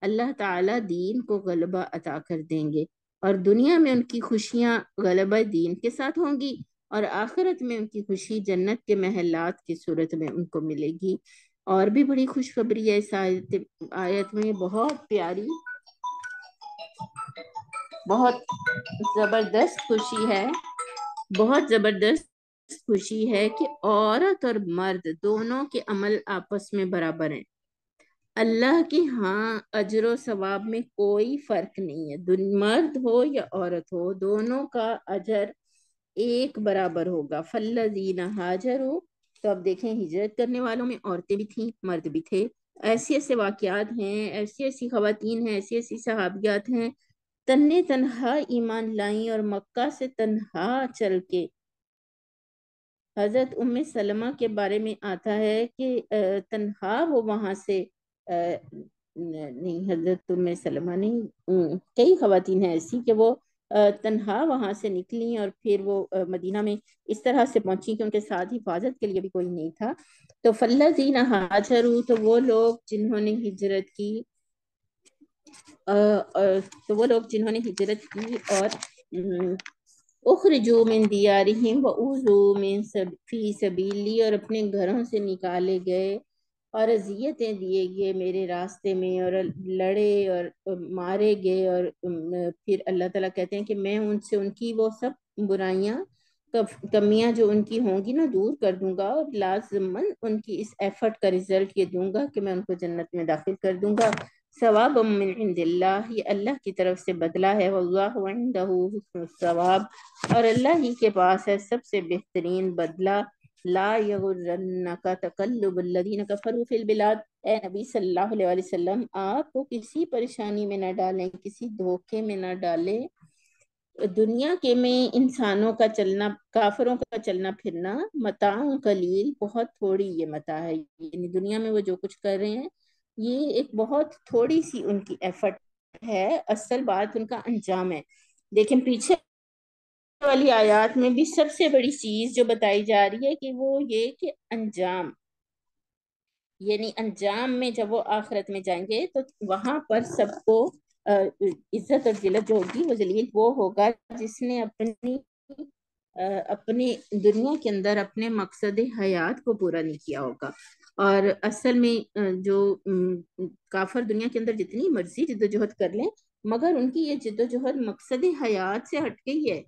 अल्लाह ताला दीन को गलबा अता कर देंगे और दुनिया में उनकी खुशियाँ गलबा दीन के साथ होंगी और आखिरत में उनकी खुशी जन्नत के महलात की सूरत में उनको मिलेगी और भी बड़ी खुशखबरी है इस आयत आयत में बहुत प्यारी बहुत ज़बरदस्त खुशी है बहुत जबरदस्त खुशी है कि औरत और मर्द दोनों के अमल आपस में बराबर हैं अल्लाह की हाँ अजर सवाब में कोई फर्क नहीं है मर्द हो या औरत हो दोनों का अजर एक बराबर होगा फल्लजीना हाजर हो तो अब देखें हिजरत करने वालों में औरतें भी थीं मर्द भी थे ऐसे ऐसे वाकियात हैं ऐसी ऐसी खातन हैं ऐसी ऐसी सहाबियात हैं तन्ने तनहा ईमान लाई और मक्का से तनहा चल के हजरत उम्मे सलमा के बारे में आता है कि तनहा वो वहां से नहीं हजरत उम्मे सलमा नहीं कई खातन हैं ऐसी कि वो तनहा वहां से निकली और फिर वो मदीना में इस तरह से पहुंची कि उनके साथ हिफाजत के लिए भी कोई नहीं था तो फल्ला जीना हाजरू तो वो लोग जिन्होंने हिजरत की तो वो लोग जिन्होंने हिजरत की और उखरजू में दिया रही व उजू में सब फी सबीली और अपने घरों से निकाले गए और अजियतें दिए गए मेरे रास्ते में और लड़े और मारे गए और फिर अल्लाह ताला कहते हैं कि मैं उनसे उनकी वो सब बुराइयां कमियां जो उनकी होंगी ना दूर कर दूंगा और लाजमन उनकी इस एफर्ट का रिजल्ट ये दूंगा कि मैं उनको जन्नत में दाखिल कर दूंगा सवाब मिन इंदिल्ला ये अल्लाह की तरफ से बदला है वल्लाहसवाब और अल्लाह ही के पास है सबसे बेहतरीन बदला ला का ए नबी सल्लल्लाहु अलैहि वसल्लम आपको किसी परेशानी में ना डालें किसी धोखे में ना डालें दुनिया के में इंसानों का चलना काफरों का चलना फिरना मताओं कलील बहुत थोड़ी ये मता है यानी दुनिया में वो जो कुछ कर रहे हैं ये एक बहुत थोड़ी सी उनकी एफर्ट है असल बात उनका अंजाम है लेकिन पीछे वाली आयात में भी सबसे बड़ी चीज जो बताई जा रही है कि वो ये कि अंजाम यानी अंजाम में जब वो आखिरत में जाएंगे तो वहां पर सबको इज्जत और जिलत जो होगी वो जलील वो होगा जिसने अपनी अपने दुनिया के अंदर अपने मकसद हयात को पूरा नहीं किया होगा और असल में जो काफर दुनिया के अंदर जितनी मर्जी जिदोजहद कर लें मगर उनकी ये जिदोजहद मकसद हयात से हट गई है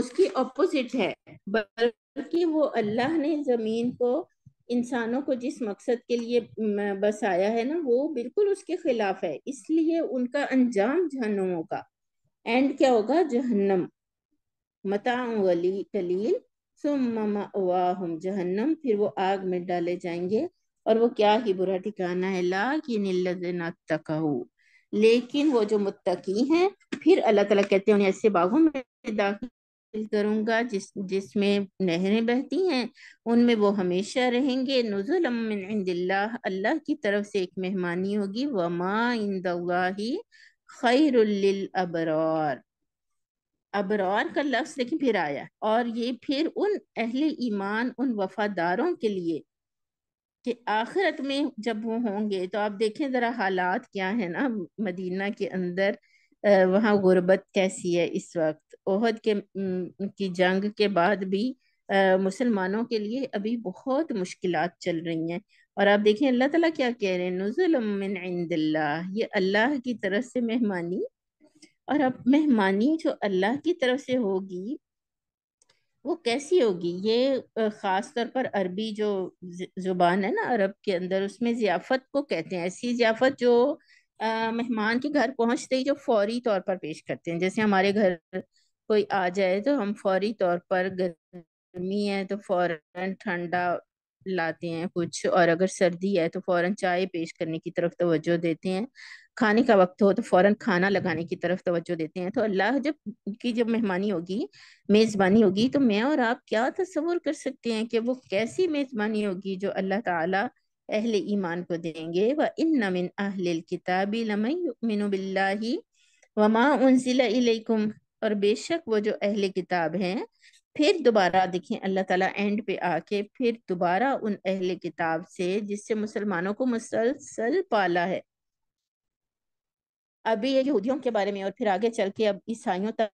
उसकी अपोजिट है बल्कि वो अल्लाह ने ज़मीन को इंसानों को जिस मकसद के लिए बसाया है ना वो बिल्कुल उसके खिलाफ है इसलिए उनका अंजाम जहनमों का एंड क्या होगा जहन्नम मता कलील सुम जहन्नम फिर वो आग में डाले जाएंगे और वो क्या ही बुरा ठिकाना है ला कि लेकिन वो जो मुत्तकी हैं फिर अल्लाह ताला कहते हैं उन्हें ऐसे बागों में दाखिल करूंगा जिस जिसमें नहरें बहती हैं उनमें वो हमेशा रहेंगे नजुल्ला अल्लाह की तरफ से एक मेहमानी होगी वमा इंदी खैर अबरार अबरार का लफ्ज लेकिन फिर आया और ये फिर उन अहले ईमान उन वफादारों के लिए कि आखिरत में जब वो होंगे तो आप देखें ज़रा हालात क्या है ना मदीना के अंदर वहाँ गुर्बत कैसी है इस वक्त ओहद के की जंग के बाद भी मुसलमानों के लिए अभी बहुत मुश्किल चल रही हैं और आप देखें अल्लाह ताला क्या कह रहे हैं नज़ुल ये अल्लाह की तरफ से मेहमानी और अब मेहमानी जो अल्लाह की तरफ से होगी वो कैसी होगी ये ख़ास तौर पर अरबी जो ज़ुबान है ना अरब के अंदर उसमें ज़ियाफ़त को कहते हैं ऐसी ज़ियाफ़त जो मेहमान के घर पहुंचते ही जो फौरी तौर पर पेश करते हैं जैसे हमारे घर कोई आ जाए तो हम फौरी तौर पर गर्मी है तो फौरन ठंडा लाते हैं कुछ और अगर सर्दी है तो फौरन चाय पेश करने की तरफ तोज्जो देते हैं खाने का वक्त हो तो फौरन खाना लगाने की तरफ तवज्जो देते हैं तो अल्लाह जब की जब मेहमानी होगी मेज़बानी होगी तो मैं और आप क्या तस्वुर कर सकते हैं कि वो कैसी मेज़बानी होगी जो अल्लाह ताला अहले ईमान को देंगे व इन नमिन अहल किताबी लमनबिल्लाही वमा और बेशक वो जो अहल किताब हैं फिर दोबारा देखें अल्लाह ताला एंड पे आके फिर दोबारा उन अहले किताब से जिससे मुसलमानों को मुसलसल पाला है अभी ये यहूदियों के बारे में और फिर आगे चल के अब ईसाइयों तक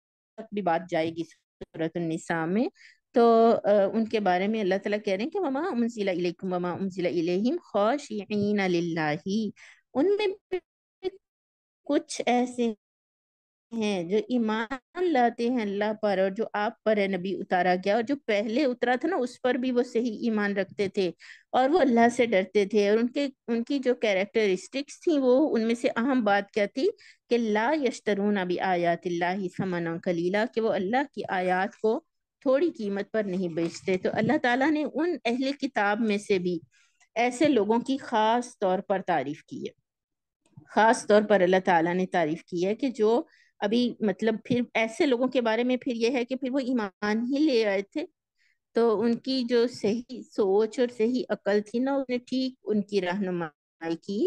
भी बात जाएगी सूरत निसा में तो आ, उनके बारे में अल्लाह ताला कह रहे हैं कि ममा उनजिला इलेकुम वमा उनजिला उनमें कुछ ऐसे हैं जो ईमान लाते हैं अल्लाह पर और जो आप पर है नबी उतारा गया और जो पहले उतरा था ना उस पर भी वो सही ईमान रखते थे और वो अल्लाह से डरते थे और उनके उनकी जो कैरेक्टरिस्टिक्स थी वो उनमें से अहम बात क्या थी कि ला यशतरून अभी आयात समना कलीला कि वो अल्लाह की आयात को थोड़ी कीमत पर नहीं बेचते तो अल्लाह ताला ने उन अहले किताब में से भी ऐसे लोगों की खास तौर पर तारीफ की है खास तौर पर अल्लाह ताला ने तारीफ की है कि जो अभी मतलब फिर ऐसे लोगों के बारे में फिर यह है कि फिर वो ईमान ही ले आए थे तो उनकी जो सही सोच और सही अकल थी ना उन्हें ठीक उनकी रहनुमाई की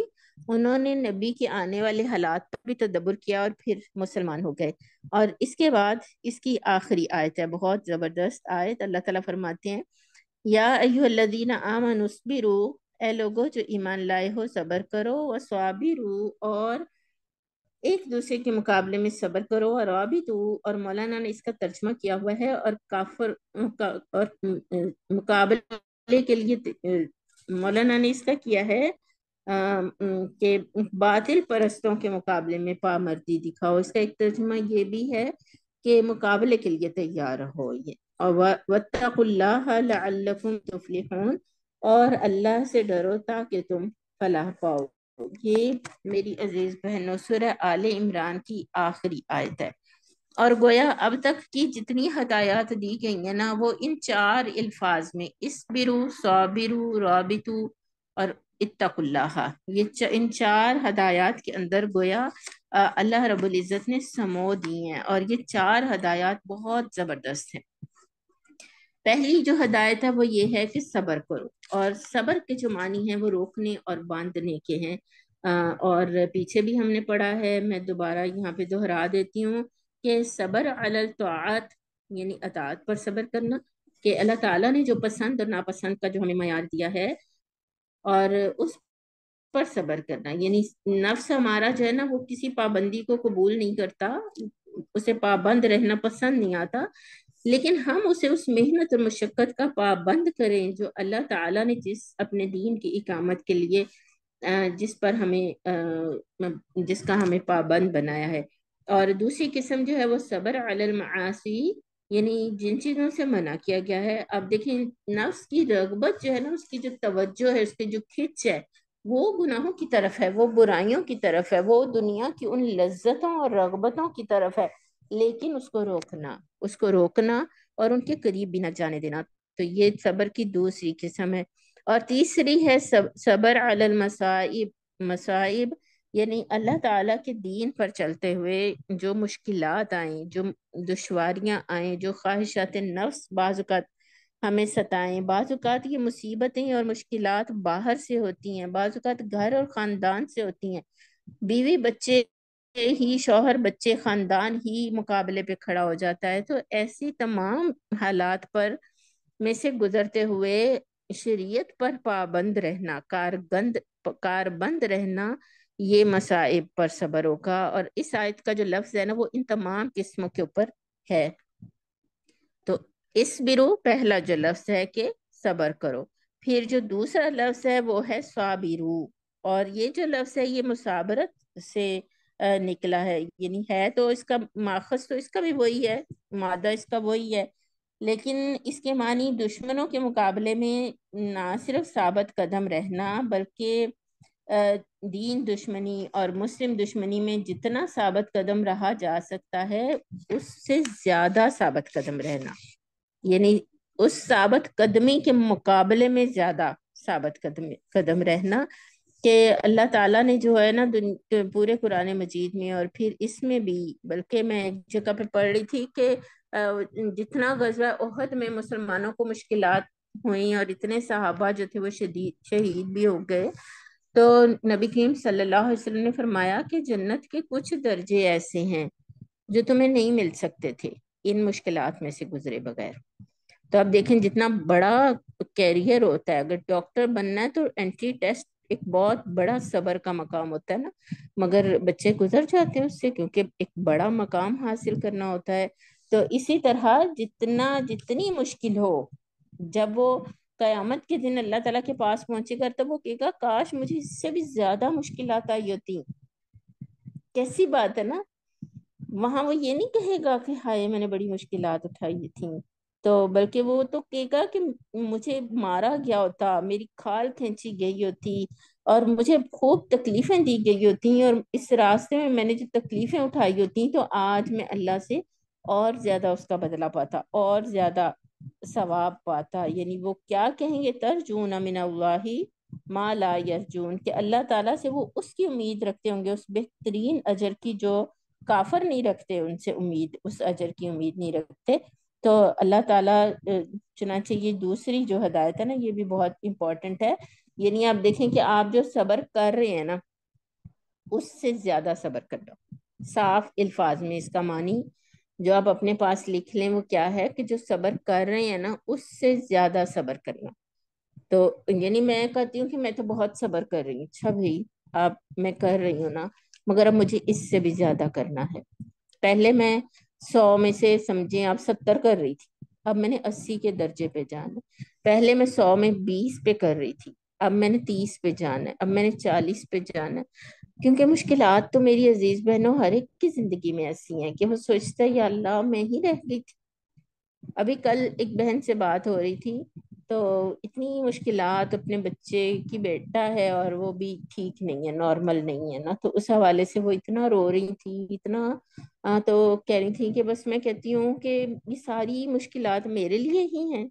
उन्होंने नबी के आने वाले हालात पर भी तदब्बर किया और फिर मुसलमान हो गए और इसके बाद इसकी आखिरी आयत है बहुत ज़बरदस्त आयत अल्लाह ताला फरमाते हैं या अयुल्लदीना आमन उसबिरू ए लोगो जो ईमान लाए हो सबर करो व स्वाबिरू और एक दूसरे के मुकाबले में सबर करो और अभी तो और मौलाना ने इसका तर्जमा किया हुआ है और काफर का, और मुकाबले के लिए मौलाना ने इसका किया है के बातिल परस्तों के मुकाबले में पामर्दी दिखाओ इसका एक तर्जमा ये भी है कि मुकाबले के लिए तैयार हो ये और और अल्लाह से डरो ताकि तुम फलाह पाओ ये मेरी अजीज बहनों सुर आल इमरान की आखिरी आयत है और गोया अब तक की जितनी हदायत दी गई है ना वो इन चार अल्फाज में इस बिरु सौबिरु रू और इतकुल्ला ये च, इन चार हदायत के अंदर गोया अल्लाह रबुल्ज़त ने समो दी हैं और ये चार हदायत बहुत ज़बरदस्त हैं पहली जो हदायत है वो ये है कि सब्र करो और सब्र के जो मानी है वो रोकने और बांधने के हैं और पीछे भी हमने पढ़ा है मैं दोबारा यहाँ पे दोहरा देती हूँ कि सब्र अल यानी अतात पर सब्र करना कि अल्लाह ताला ने जो पसंद और नापसंद का जो हमें मैार दिया है और उस पर सब्र करना यानी नफ्स हमारा जो है ना वो किसी पाबंदी को कबूल नहीं करता उसे पाबंद रहना पसंद नहीं आता लेकिन हम उसे उस मेहनत और मशक्क़त का पाबंद करें जो अल्लाह ताला ने जिस अपने दीन की इकामत के लिए जिस पर हमें जिसका हमें पाबंद बनाया है और दूसरी किस्म जो है वो सबर अलमासी यानी जिन चीज़ों से मना किया गया है अब देखें नफ्स की रगबत जो है ना उसकी जो तवज्जो है उसकी जो खिंच है वो गुनाहों की तरफ है वो बुराइयों की तरफ है वो दुनिया की उन लज्जतों और रगबतों की तरफ है लेकिन उसको रोकना उसको रोकना और उनके करीब भी ना जाने देना तो ये सबर की दूसरी किस्म है और तीसरी है सब, सबर अल मसाइब मसाइब यानी अल्लाह ताला के दीन पर चलते हुए जो मुश्किल आए जो दुशारियाँ आए जो ख्वाहिशात नफ्स बाज़ात हमें सताएं बाज़ात ये मुसीबतें और मुश्किल बाहर से होती हैं बाज़ात घर और ख़ानदान से होती हैं बीवी बच्चे ही शोहर बच्चे खानदान ही मुकाबले पे खड़ा हो जाता है तो ऐसी तमाम हालात पर में से गुजरते हुए शरीयत पर पाबंद रहना कारगंद कारबंद रहना ये मसाइब पर सबर होगा और इस आयत का जो लफ्ज है ना वो इन तमाम किस्मों के ऊपर है तो इस बिरु पहला जो लफ्ज है कि सबर करो फिर जो दूसरा लफ्ज है वो है स्वाबिरू और ये जो लफ्ज है ये मुसाबरत से निकला है यानी है तो इसका माखज तो इसका भी वही है मादा इसका वही है लेकिन इसके मानी दुश्मनों के मुकाबले में ना सिर्फ साबित कदम रहना बल्कि दीन दुश्मनी और मुस्लिम दुश्मनी में जितना साबित कदम रहा जा सकता है उससे ज्यादा साबित कदम रहना यानी उस साबित कदमी के मुकाबले में ज्यादा साबित कदम कदम रहना कि अल्लाह ताला ने जो है ना पूरे कुरान मजीद में और फिर इसमें भी बल्कि मैं एक जगह पे पढ़ रही थी कि जितना गजबा उहद में मुसलमानों को मुश्किल हुई और इतने सहाबा जो थे वो शदीद शहीद भी हो गए तो नबी करीम सल्लल्लाहु अलैहि वसल्लम ने फरमाया कि जन्नत के कुछ दर्जे ऐसे हैं जो तुम्हें नहीं मिल सकते थे इन मुश्किल में से गुजरे बगैर तो आप देखें जितना बड़ा कैरियर होता है अगर डॉक्टर बनना है तो एंट्री टेस्ट एक बहुत बड़ा सबर का मकाम होता है ना मगर बच्चे गुजर जाते हैं उससे क्योंकि एक बड़ा मकाम हासिल करना होता है तो इसी तरह जितना जितनी मुश्किल हो जब वो कयामत के दिन अल्लाह ताला के पास पहुंचेगा तब वो कहेगा काश मुझे इससे भी ज्यादा मुश्किल आई होती कैसी बात है ना वहां वो ये नहीं कहेगा कि हाय मैंने बड़ी मुश्किल उठाई थी तो बल्कि वो तो कहेगा कि मुझे मारा गया होता मेरी खाल खींची गई होती और मुझे खूब तकलीफें दी गई होती और इस रास्ते में मैंने जो तकलीफें उठाई होती तो आज मैं अल्लाह से और ज़्यादा उसका बदला पाता और ज़्यादा सवाब पाता यानी वो क्या कहेंगे तरजून अमिनल्लाही माला ला के अल्लाह ताला से वो उसकी उम्मीद रखते होंगे उस बेहतरीन अजर की जो काफर नहीं रखते उनसे उम्मीद उस अजर की उम्मीद नहीं रखते तो अल्लाह ताला चुनाचे ये दूसरी जो हदायत है ना ये भी बहुत इम्पोर्टेंट है यानी आप देखें कि आप जो सब्र कर रहे हैं ना उससे ज़्यादा सब्र कर लो साफ अल्फाज में इसका मानी जो आप अपने पास लिख लें वो क्या है कि जो सब्र कर रहे हैं ना उससे ज़्यादा सब्र करना तो यानी मैं कहती हूँ कि मैं तो बहुत सब्र कर रही हूँ अच्छा भाई आप मैं कर रही हूँ ना मगर अब मुझे इससे भी ज़्यादा करना है पहले मैं सौ में से समझें आप सत्तर कर रही थी अब मैंने अस्सी के दर्जे पे जाना पहले मैं सौ में बीस पे कर रही थी अब मैंने तीस पे जाना है अब मैंने चालीस पे जाना है क्योंकि मुश्किल तो मेरी अजीज बहनों हर एक की जिंदगी में ऐसी हैं कि वो सोचता है अल्लाह मैं ही रह गई थी अभी कल एक बहन से बात हो रही थी तो इतनी मुश्किल अपने बच्चे की बेटा है और वो भी ठीक नहीं है नॉर्मल नहीं है ना तो उस हवाले से वो इतना रो रही थी इतना तो कह रही थी कि बस मैं कहती हूँ कि ये सारी मुश्किल मेरे लिए ही हैं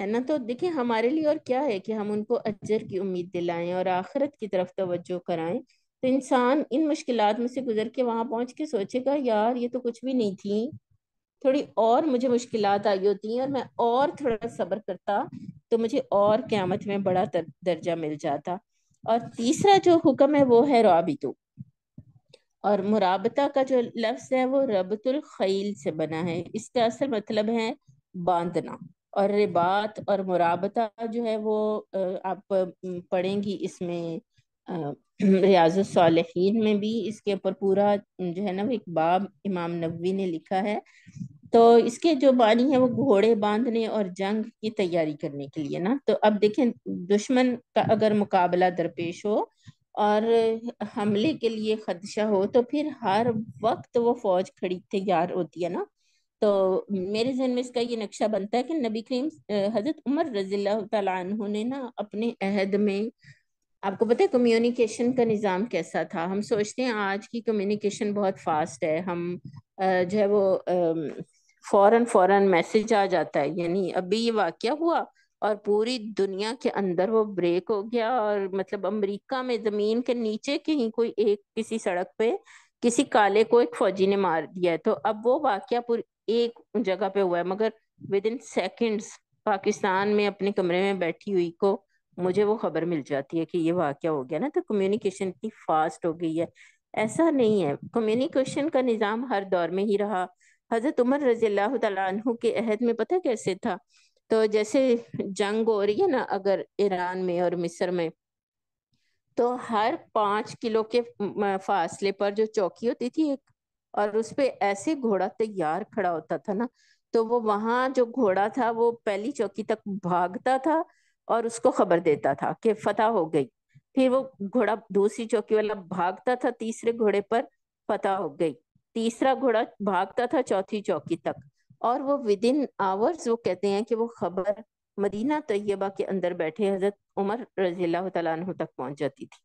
है ना तो देखिए हमारे लिए और क्या है कि हम उनको अजर की उम्मीद दिलाएं और आखिरत की तरफ तवज्जो कराएं तो इंसान इन मुश्किल में से गुजर के वहां पहुंच के सोचेगा यार ये तो कुछ भी नहीं थी थोड़ी और मुझे मुश्किल आई होती हैं और मैं और थोड़ा सब्र करता तो मुझे और क्यामत में बड़ा दर्जा मिल जाता और तीसरा जो हुक्म है वो है रबितु और मुराबता का जो लफ्ज है वो रबतुल खैल से बना है इसका असल मतलब है बांधना और रिबात और मुराबता जो है वो आप पढ़ेंगी इसमें रियाजुलसालिहीन *clears throat* में भी इसके ऊपर पूरा जो है ना वो एक बाब इमाम नबी ने लिखा है तो इसके जो बानी है वो घोड़े बांधने और जंग की तैयारी करने के लिए ना तो अब देखें दुश्मन का अगर मुकाबला दरपेश हो और हमले के लिए खदशा हो तो फिर हर वक्त वो फौज खड़ी तैयार होती है ना तो मेरे जहन में इसका ये नक्शा बनता है कि नबी करीम हजरत उमर रजील्ला ने ना अपने अहद में आपको पता है कम्युनिकेशन का निज़ाम कैसा था हम सोचते हैं आज की कम्युनिकेशन बहुत फास्ट है हम जो है वो फौरन फौरन मैसेज आ जाता है यानी अभी ये वाक्य हुआ और पूरी दुनिया के अंदर वो ब्रेक हो गया और मतलब अमेरिका में जमीन के नीचे कहीं कोई एक किसी सड़क पे किसी काले को एक फौजी ने मार दिया है तो अब वो वाक्य पूरी एक जगह पे हुआ है मगर विद इन सेकेंड्स पाकिस्तान में अपने कमरे में बैठी हुई को मुझे हम्म। वो खबर मिल जाती है कि ये वाक्य हो गया ना तो कम्युनिकेशन इतनी फास्ट हो गई है ऐसा नहीं है कम्युनिकेशन का निज़ाम हर दौर में ही रहा हजरत उमर रजी अल्लाह तु के अहद में पता कैसे था तो जैसे जंग हो रही है ना अगर ईरान में और मिस्र में तो हर पाँच किलो के फासले पर जो चौकी होती थी एक और उस पर ऐसे घोड़ा तैयार खड़ा होता था ना तो वो वहां जो घोड़ा था वो पहली चौकी तक भागता था और उसको खबर देता था कि फतह हो गई फिर वो घोड़ा दूसरी चौकी वाला भागता था तीसरे घोड़े पर फतह हो गई तीसरा घोड़ा भागता था चौथी चौकी तक और वो विद इन आवर्स वो कहते हैं कि वो खबर मदीना तैयबा के अंदर बैठे हजरत उमर रजील तक पहुंच जाती थी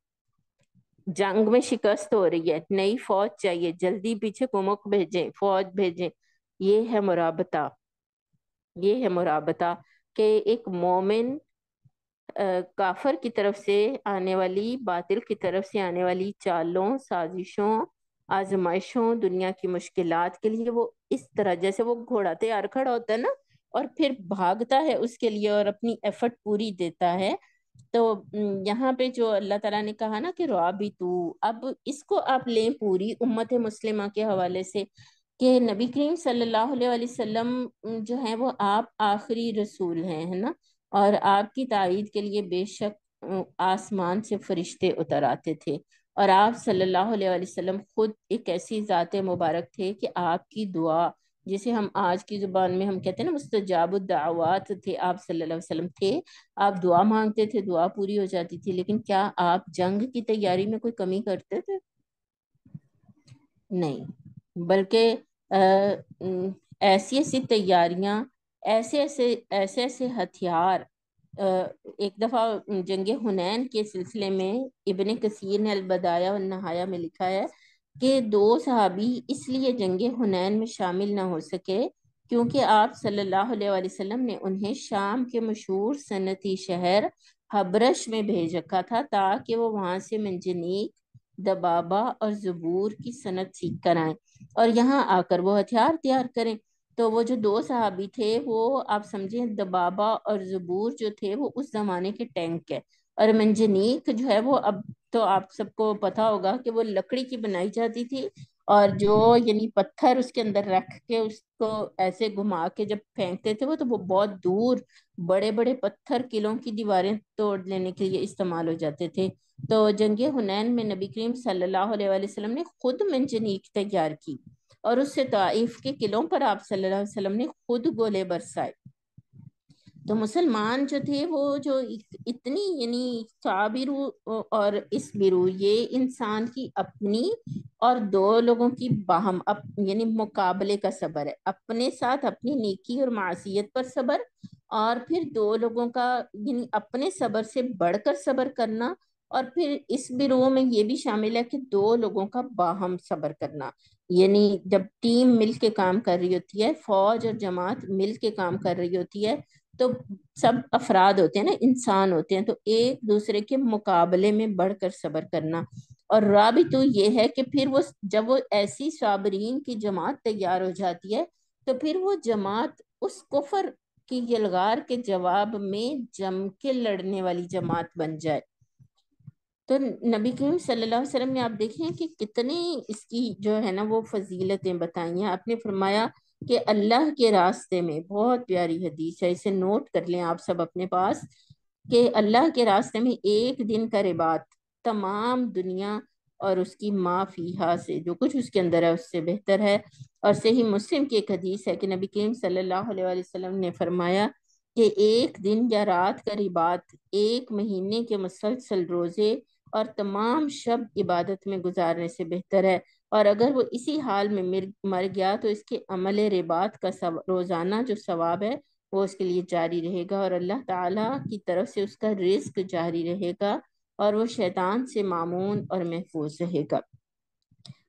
जंग में शिकस्त हो रही है नई फौज चाहिए जल्दी पीछे कुमक भेजें फौज भेजें ये है मुराबता ये है मुराबता के एक मोमिन काफर की तरफ से आने वाली बातिल की तरफ से आने वाली चालों साजिशों आजमाइशों दुनिया की मुश्किल के लिए वो इस तरह जैसे वो घोड़ा तैयार खड़ा होता है ना और फिर भागता है उसके लिए और अपनी एफर्ट पूरी देता है तो यहाँ पे जो अल्लाह ताला ने कहा ना कि भी तू अब इसको आप लें पूरी उम्मत मुस्लिमा के हवाले से कि नबी करीम सल्लल्लाहु अलैहि वसल्लम जो है वो आप आखिरी रसूल हैं है ना और आपकी तारीद के लिए बेशक आसमान से फरिश्ते उतर आते थे और आप सल्लल्लाहु अलैहि वसल्लम खुद एक ऐसी ज़ात मुबारक थे कि आपकी दुआ जिसे हम आज की ज़ुबान में हम कहते हैं ना मुस्तजाबुदावत थे आप सल्लल्लाहु अलैहि वसल्लम थे आप दुआ मांगते थे दुआ पूरी हो जाती थी लेकिन क्या आप जंग की तैयारी में कोई कमी करते थे नहीं बल्कि ऐसी ऐसी तैयारियां ऐसे ऐसे ऐसे ऐसे हथियार एक दफ़ा जंग हुनैन के सिलसिले में इबन कसीर ने अलबदाया नहाया में लिखा है कि दो सहाबी इसलिए जंग हुनैन में शामिल ना हो सके क्योंकि आप सल्लल्लाहु अलैहि वसल्लम ने उन्हें शाम के मशहूर सनती शहर हबरश में भेज रखा था ताकि वो वहाँ से मंजनीक दबाबा और जबूर की सनत सीख कर आए और यहाँ आकर वो हथियार तैयार करें तो वो जो दो सहाबी थे वो आप समझें दबाबा और जबूर जो थे वो उस ज़माने के टैंक है और मंजनीक जो है वो अब तो आप सबको पता होगा कि वो लकड़ी की बनाई जाती थी और जो यानी पत्थर उसके अंदर रख के उसको ऐसे घुमा के जब फेंकते थे वो तो वो बहुत दूर बड़े बड़े पत्थर किलों की दीवारें तोड़ लेने के लिए इस्तेमाल हो जाते थे तो जंग हुनैन में नबी करीम सल्लल्लाहु अलैहि वसल्लम ने खुद मंजनीक तैयार की और उससे ताइफ के किलों पर आप सल्लल्लाहु अलैहि वसल्लम ने खुद गोले बरसाए तो मुसलमान जो थे वो जो इतनी यानी साबिरू और इस बिरु ये इंसान की अपनी और दो लोगों की बाहम अप यानी मुकाबले का सबर है अपने साथ अपनी नेकी और मासीत पर सबर और फिर दो लोगों का यानी अपने सबर से बढ़कर सबर करना और फिर इस बिरो में ये भी शामिल है कि दो लोगों का बाहम सबर करना यानी जब टीम मिल के काम कर रही होती है फौज और जमात मिल के काम कर रही होती है तो सब अफराद होते हैं ना इंसान होते हैं तो एक दूसरे के मुकाबले में बढ़कर सबर करना और तो ये है कि फिर वो जब वो ऐसी साबरीन की जमात तैयार हो जाती है तो फिर वो जमात उस कुफर की यलगार के जवाब में जम के लड़ने वाली जमात बन जाए तो नबी करीम सल्लल्लाहु अलैहि वसल्लम ने आप देखें कि कितनी इसकी जो है ना वो फजीलतें बताई हैं आपने फरमाया कि अल्लाह के रास्ते में बहुत प्यारी हदीस है इसे नोट कर लें आप सब अपने पास कि अल्लाह के रास्ते में एक दिन का रिबात तमाम दुनिया और उसकी माँ फीहा से जो कुछ उसके अंदर है उससे बेहतर है और सही मुस्लिम की एक हदीस है कि नबी करीम सल्लल्लाहु अलैहि वसल्लम ने फरमाया कि एक दिन या रात का रिबात एक महीने के मुसलसल रोज़े और तमाम शब्द इबादत में गुजारने से बेहतर है और अगर वो इसी हाल में मर गया तो इसके अमल रिबात का सव, रोज़ाना जो सवाब है वो उसके लिए जारी रहेगा और अल्लाह ताला की तरफ से उसका रिस्क जारी रहेगा और वो शैतान से मामून और महफूज रहेगा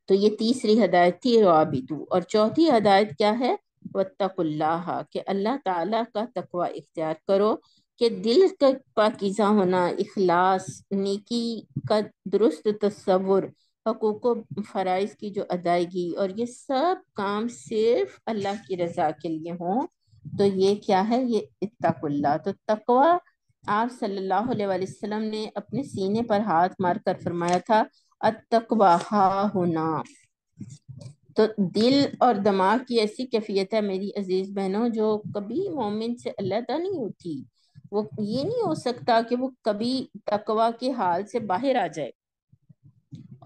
तो ये तीसरी हदायत थी रबितू और चौथी हदायत क्या है वतकुल्लाह कि अल्लाह ताला का तकवा इख्तियार करो कि दिल का पाकिज़ा होना अखलास नेकी का दुरुस्त तस्वुर हकूक़ फ़रज़ की जो अदायगी और ये सब काम सिर्फ अल्लाह की रज़ा के लिए हों तो ये क्या है ये इतकुल्ला तो तकवा आप सल्लल्लाहु अलैहि वसल्लम ने अपने सीने पर हाथ मार कर फरमाया था अतकवा होना तो दिल और दिमाग की ऐसी कैफियत है मेरी अजीज बहनों जो कभी मोमिन से अलहदा नहीं होती वो ये नहीं हो सकता कि वो कभी तकवा के हाल से बाहर आ जाए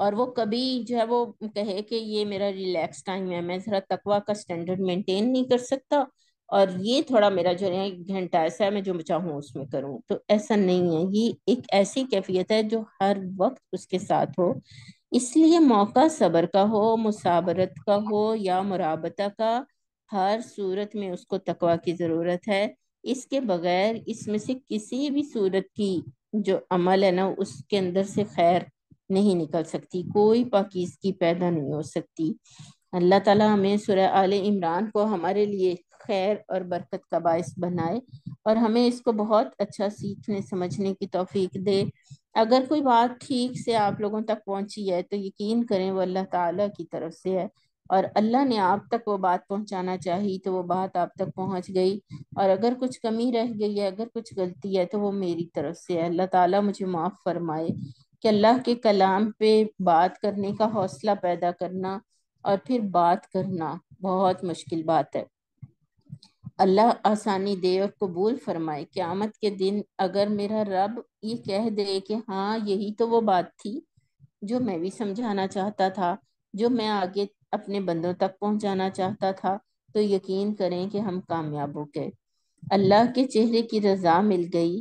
और वो कभी जो है वो कहे कि ये मेरा रिलैक्स टाइम है मैं ज़रा तकवा का स्टैंडर्ड मेंटेन नहीं कर सकता और ये थोड़ा मेरा जो है घंटा ऐसा है मैं जो चाहूँ उसमें करूँ तो ऐसा नहीं है ये एक ऐसी कैफियत है जो हर वक्त उसके साथ हो इसलिए मौका सबर का हो मुसाबरत का हो या मुराबता का हर सूरत में उसको तकवा की ज़रूरत है इसके बगैर इसमें से किसी भी सूरत की जो अमल है ना उसके अंदर से खैर नहीं निकल सकती कोई पाकिजगी पैदा नहीं हो सकती अल्लाह ताला हमें सुरह आल इमरान को हमारे लिए खैर और बरकत का बायस बनाए और हमें इसको बहुत अच्छा सीखने समझने की तोफीक दे अगर कोई बात ठीक से आप लोगों तक पहुंची है तो यकीन करें वो अल्लाह ताला की तरफ से है और अल्लाह ने आप तक वो बात पहुंचाना चाहिए तो वो बात आप तक पहुंच गई और अगर कुछ कमी रह गई है अगर कुछ गलती है तो वो मेरी तरफ से है अल्लाह ताला मुझे माफ़ फरमाए कि अल्लाह के कलाम पे बात करने का हौसला पैदा करना और फिर बात करना बहुत मुश्किल बात है अल्लाह आसानी दे और कबूल फरमाए क़्यामत के दिन अगर मेरा रब ये कह दे कि हाँ यही तो वो बात थी जो मैं भी समझाना चाहता था जो मैं आगे अपने बंदों तक पहुंचाना चाहता था तो यकीन करें कि हम कामयाब हो गए अल्लाह के चेहरे की रजा मिल गई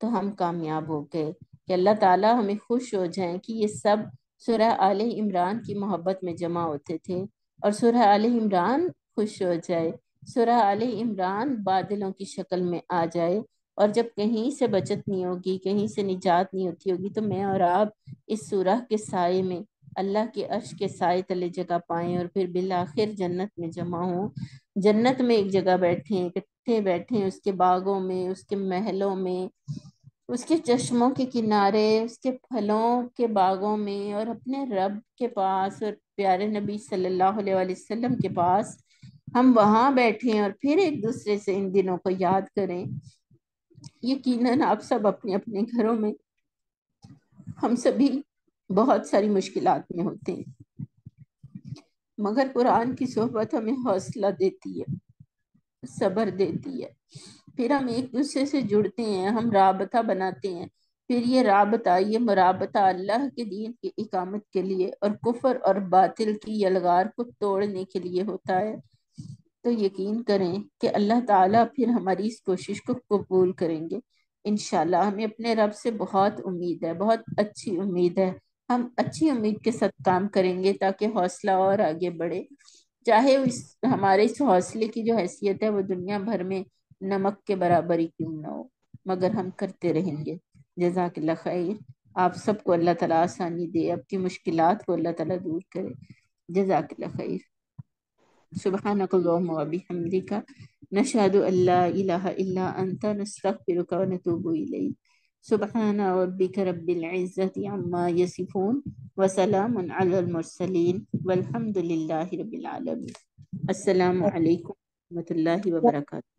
तो हम कामयाब हो गए कि अल्लाह ताला हमें खुश हो जाए कि ये सब सुरह आल इमरान की मोहब्बत में जमा होते थे और सुरह आल इमरान खुश हो जाए सुरह आल इमरान बादलों की शक्ल में आ जाए और जब कहीं से बचत नहीं होगी कहीं से निजात नहीं होती होगी तो मैं और आप इस सुरह के साय में अल्लाह के अर्श के साय तले जगह पाएं और फिर बिल आखिर जन्नत में जमा हो जन्नत में एक जगह बैठे इकट्ठे बैठे उसके बागों में उसके महलों में उसके चश्मों के किनारे उसके फलों के बागों में और अपने रब के पास और प्यारे नबी सल्लल्लाहु अलैहि वसल्लम के पास हम वहाँ बैठें और फिर एक दूसरे से इन दिनों को याद करें यकीनन आप सब अपने अपने घरों में हम सभी बहुत सारी मुश्किल में होते हैं मगर कुरान की सोहबत हमें हौसला देती है सबर देती है फिर हम एक दूसरे से जुड़ते हैं हम रबता बनाते हैं फिर ये रबता ये मुराबता अल्लाह के दीन की इकामत के लिए और कुफर और बातिल की यलगार को तोड़ने के लिए होता है तो यकीन करें कि अल्लाह ताला फिर हमारी इस कोशिश को कबूल करेंगे इनशाला हमें अपने रब से बहुत उम्मीद है बहुत अच्छी उम्मीद है हम अच्छी उम्मीद के साथ काम करेंगे ताकि हौसला और आगे बढ़े चाहे इस हमारे इस हौसले की जो हैसियत है वो दुनिया भर में नमक के बराबर ही क्यों ना हो मगर हम करते रहेंगे जजाक खैर आप सबको अल्लाह ताला आसानी दे आपकी मुश्किल को अल्लाह ताला दूर करे जजाक खैर सुबहानकल्लम हमदी का नशाद अल्ला इला سبحان ربك رب العزة عما يصفون وسلام على المرسلين والحمد لله رب العالمين السلام عليكم ورحمة الله وبركاته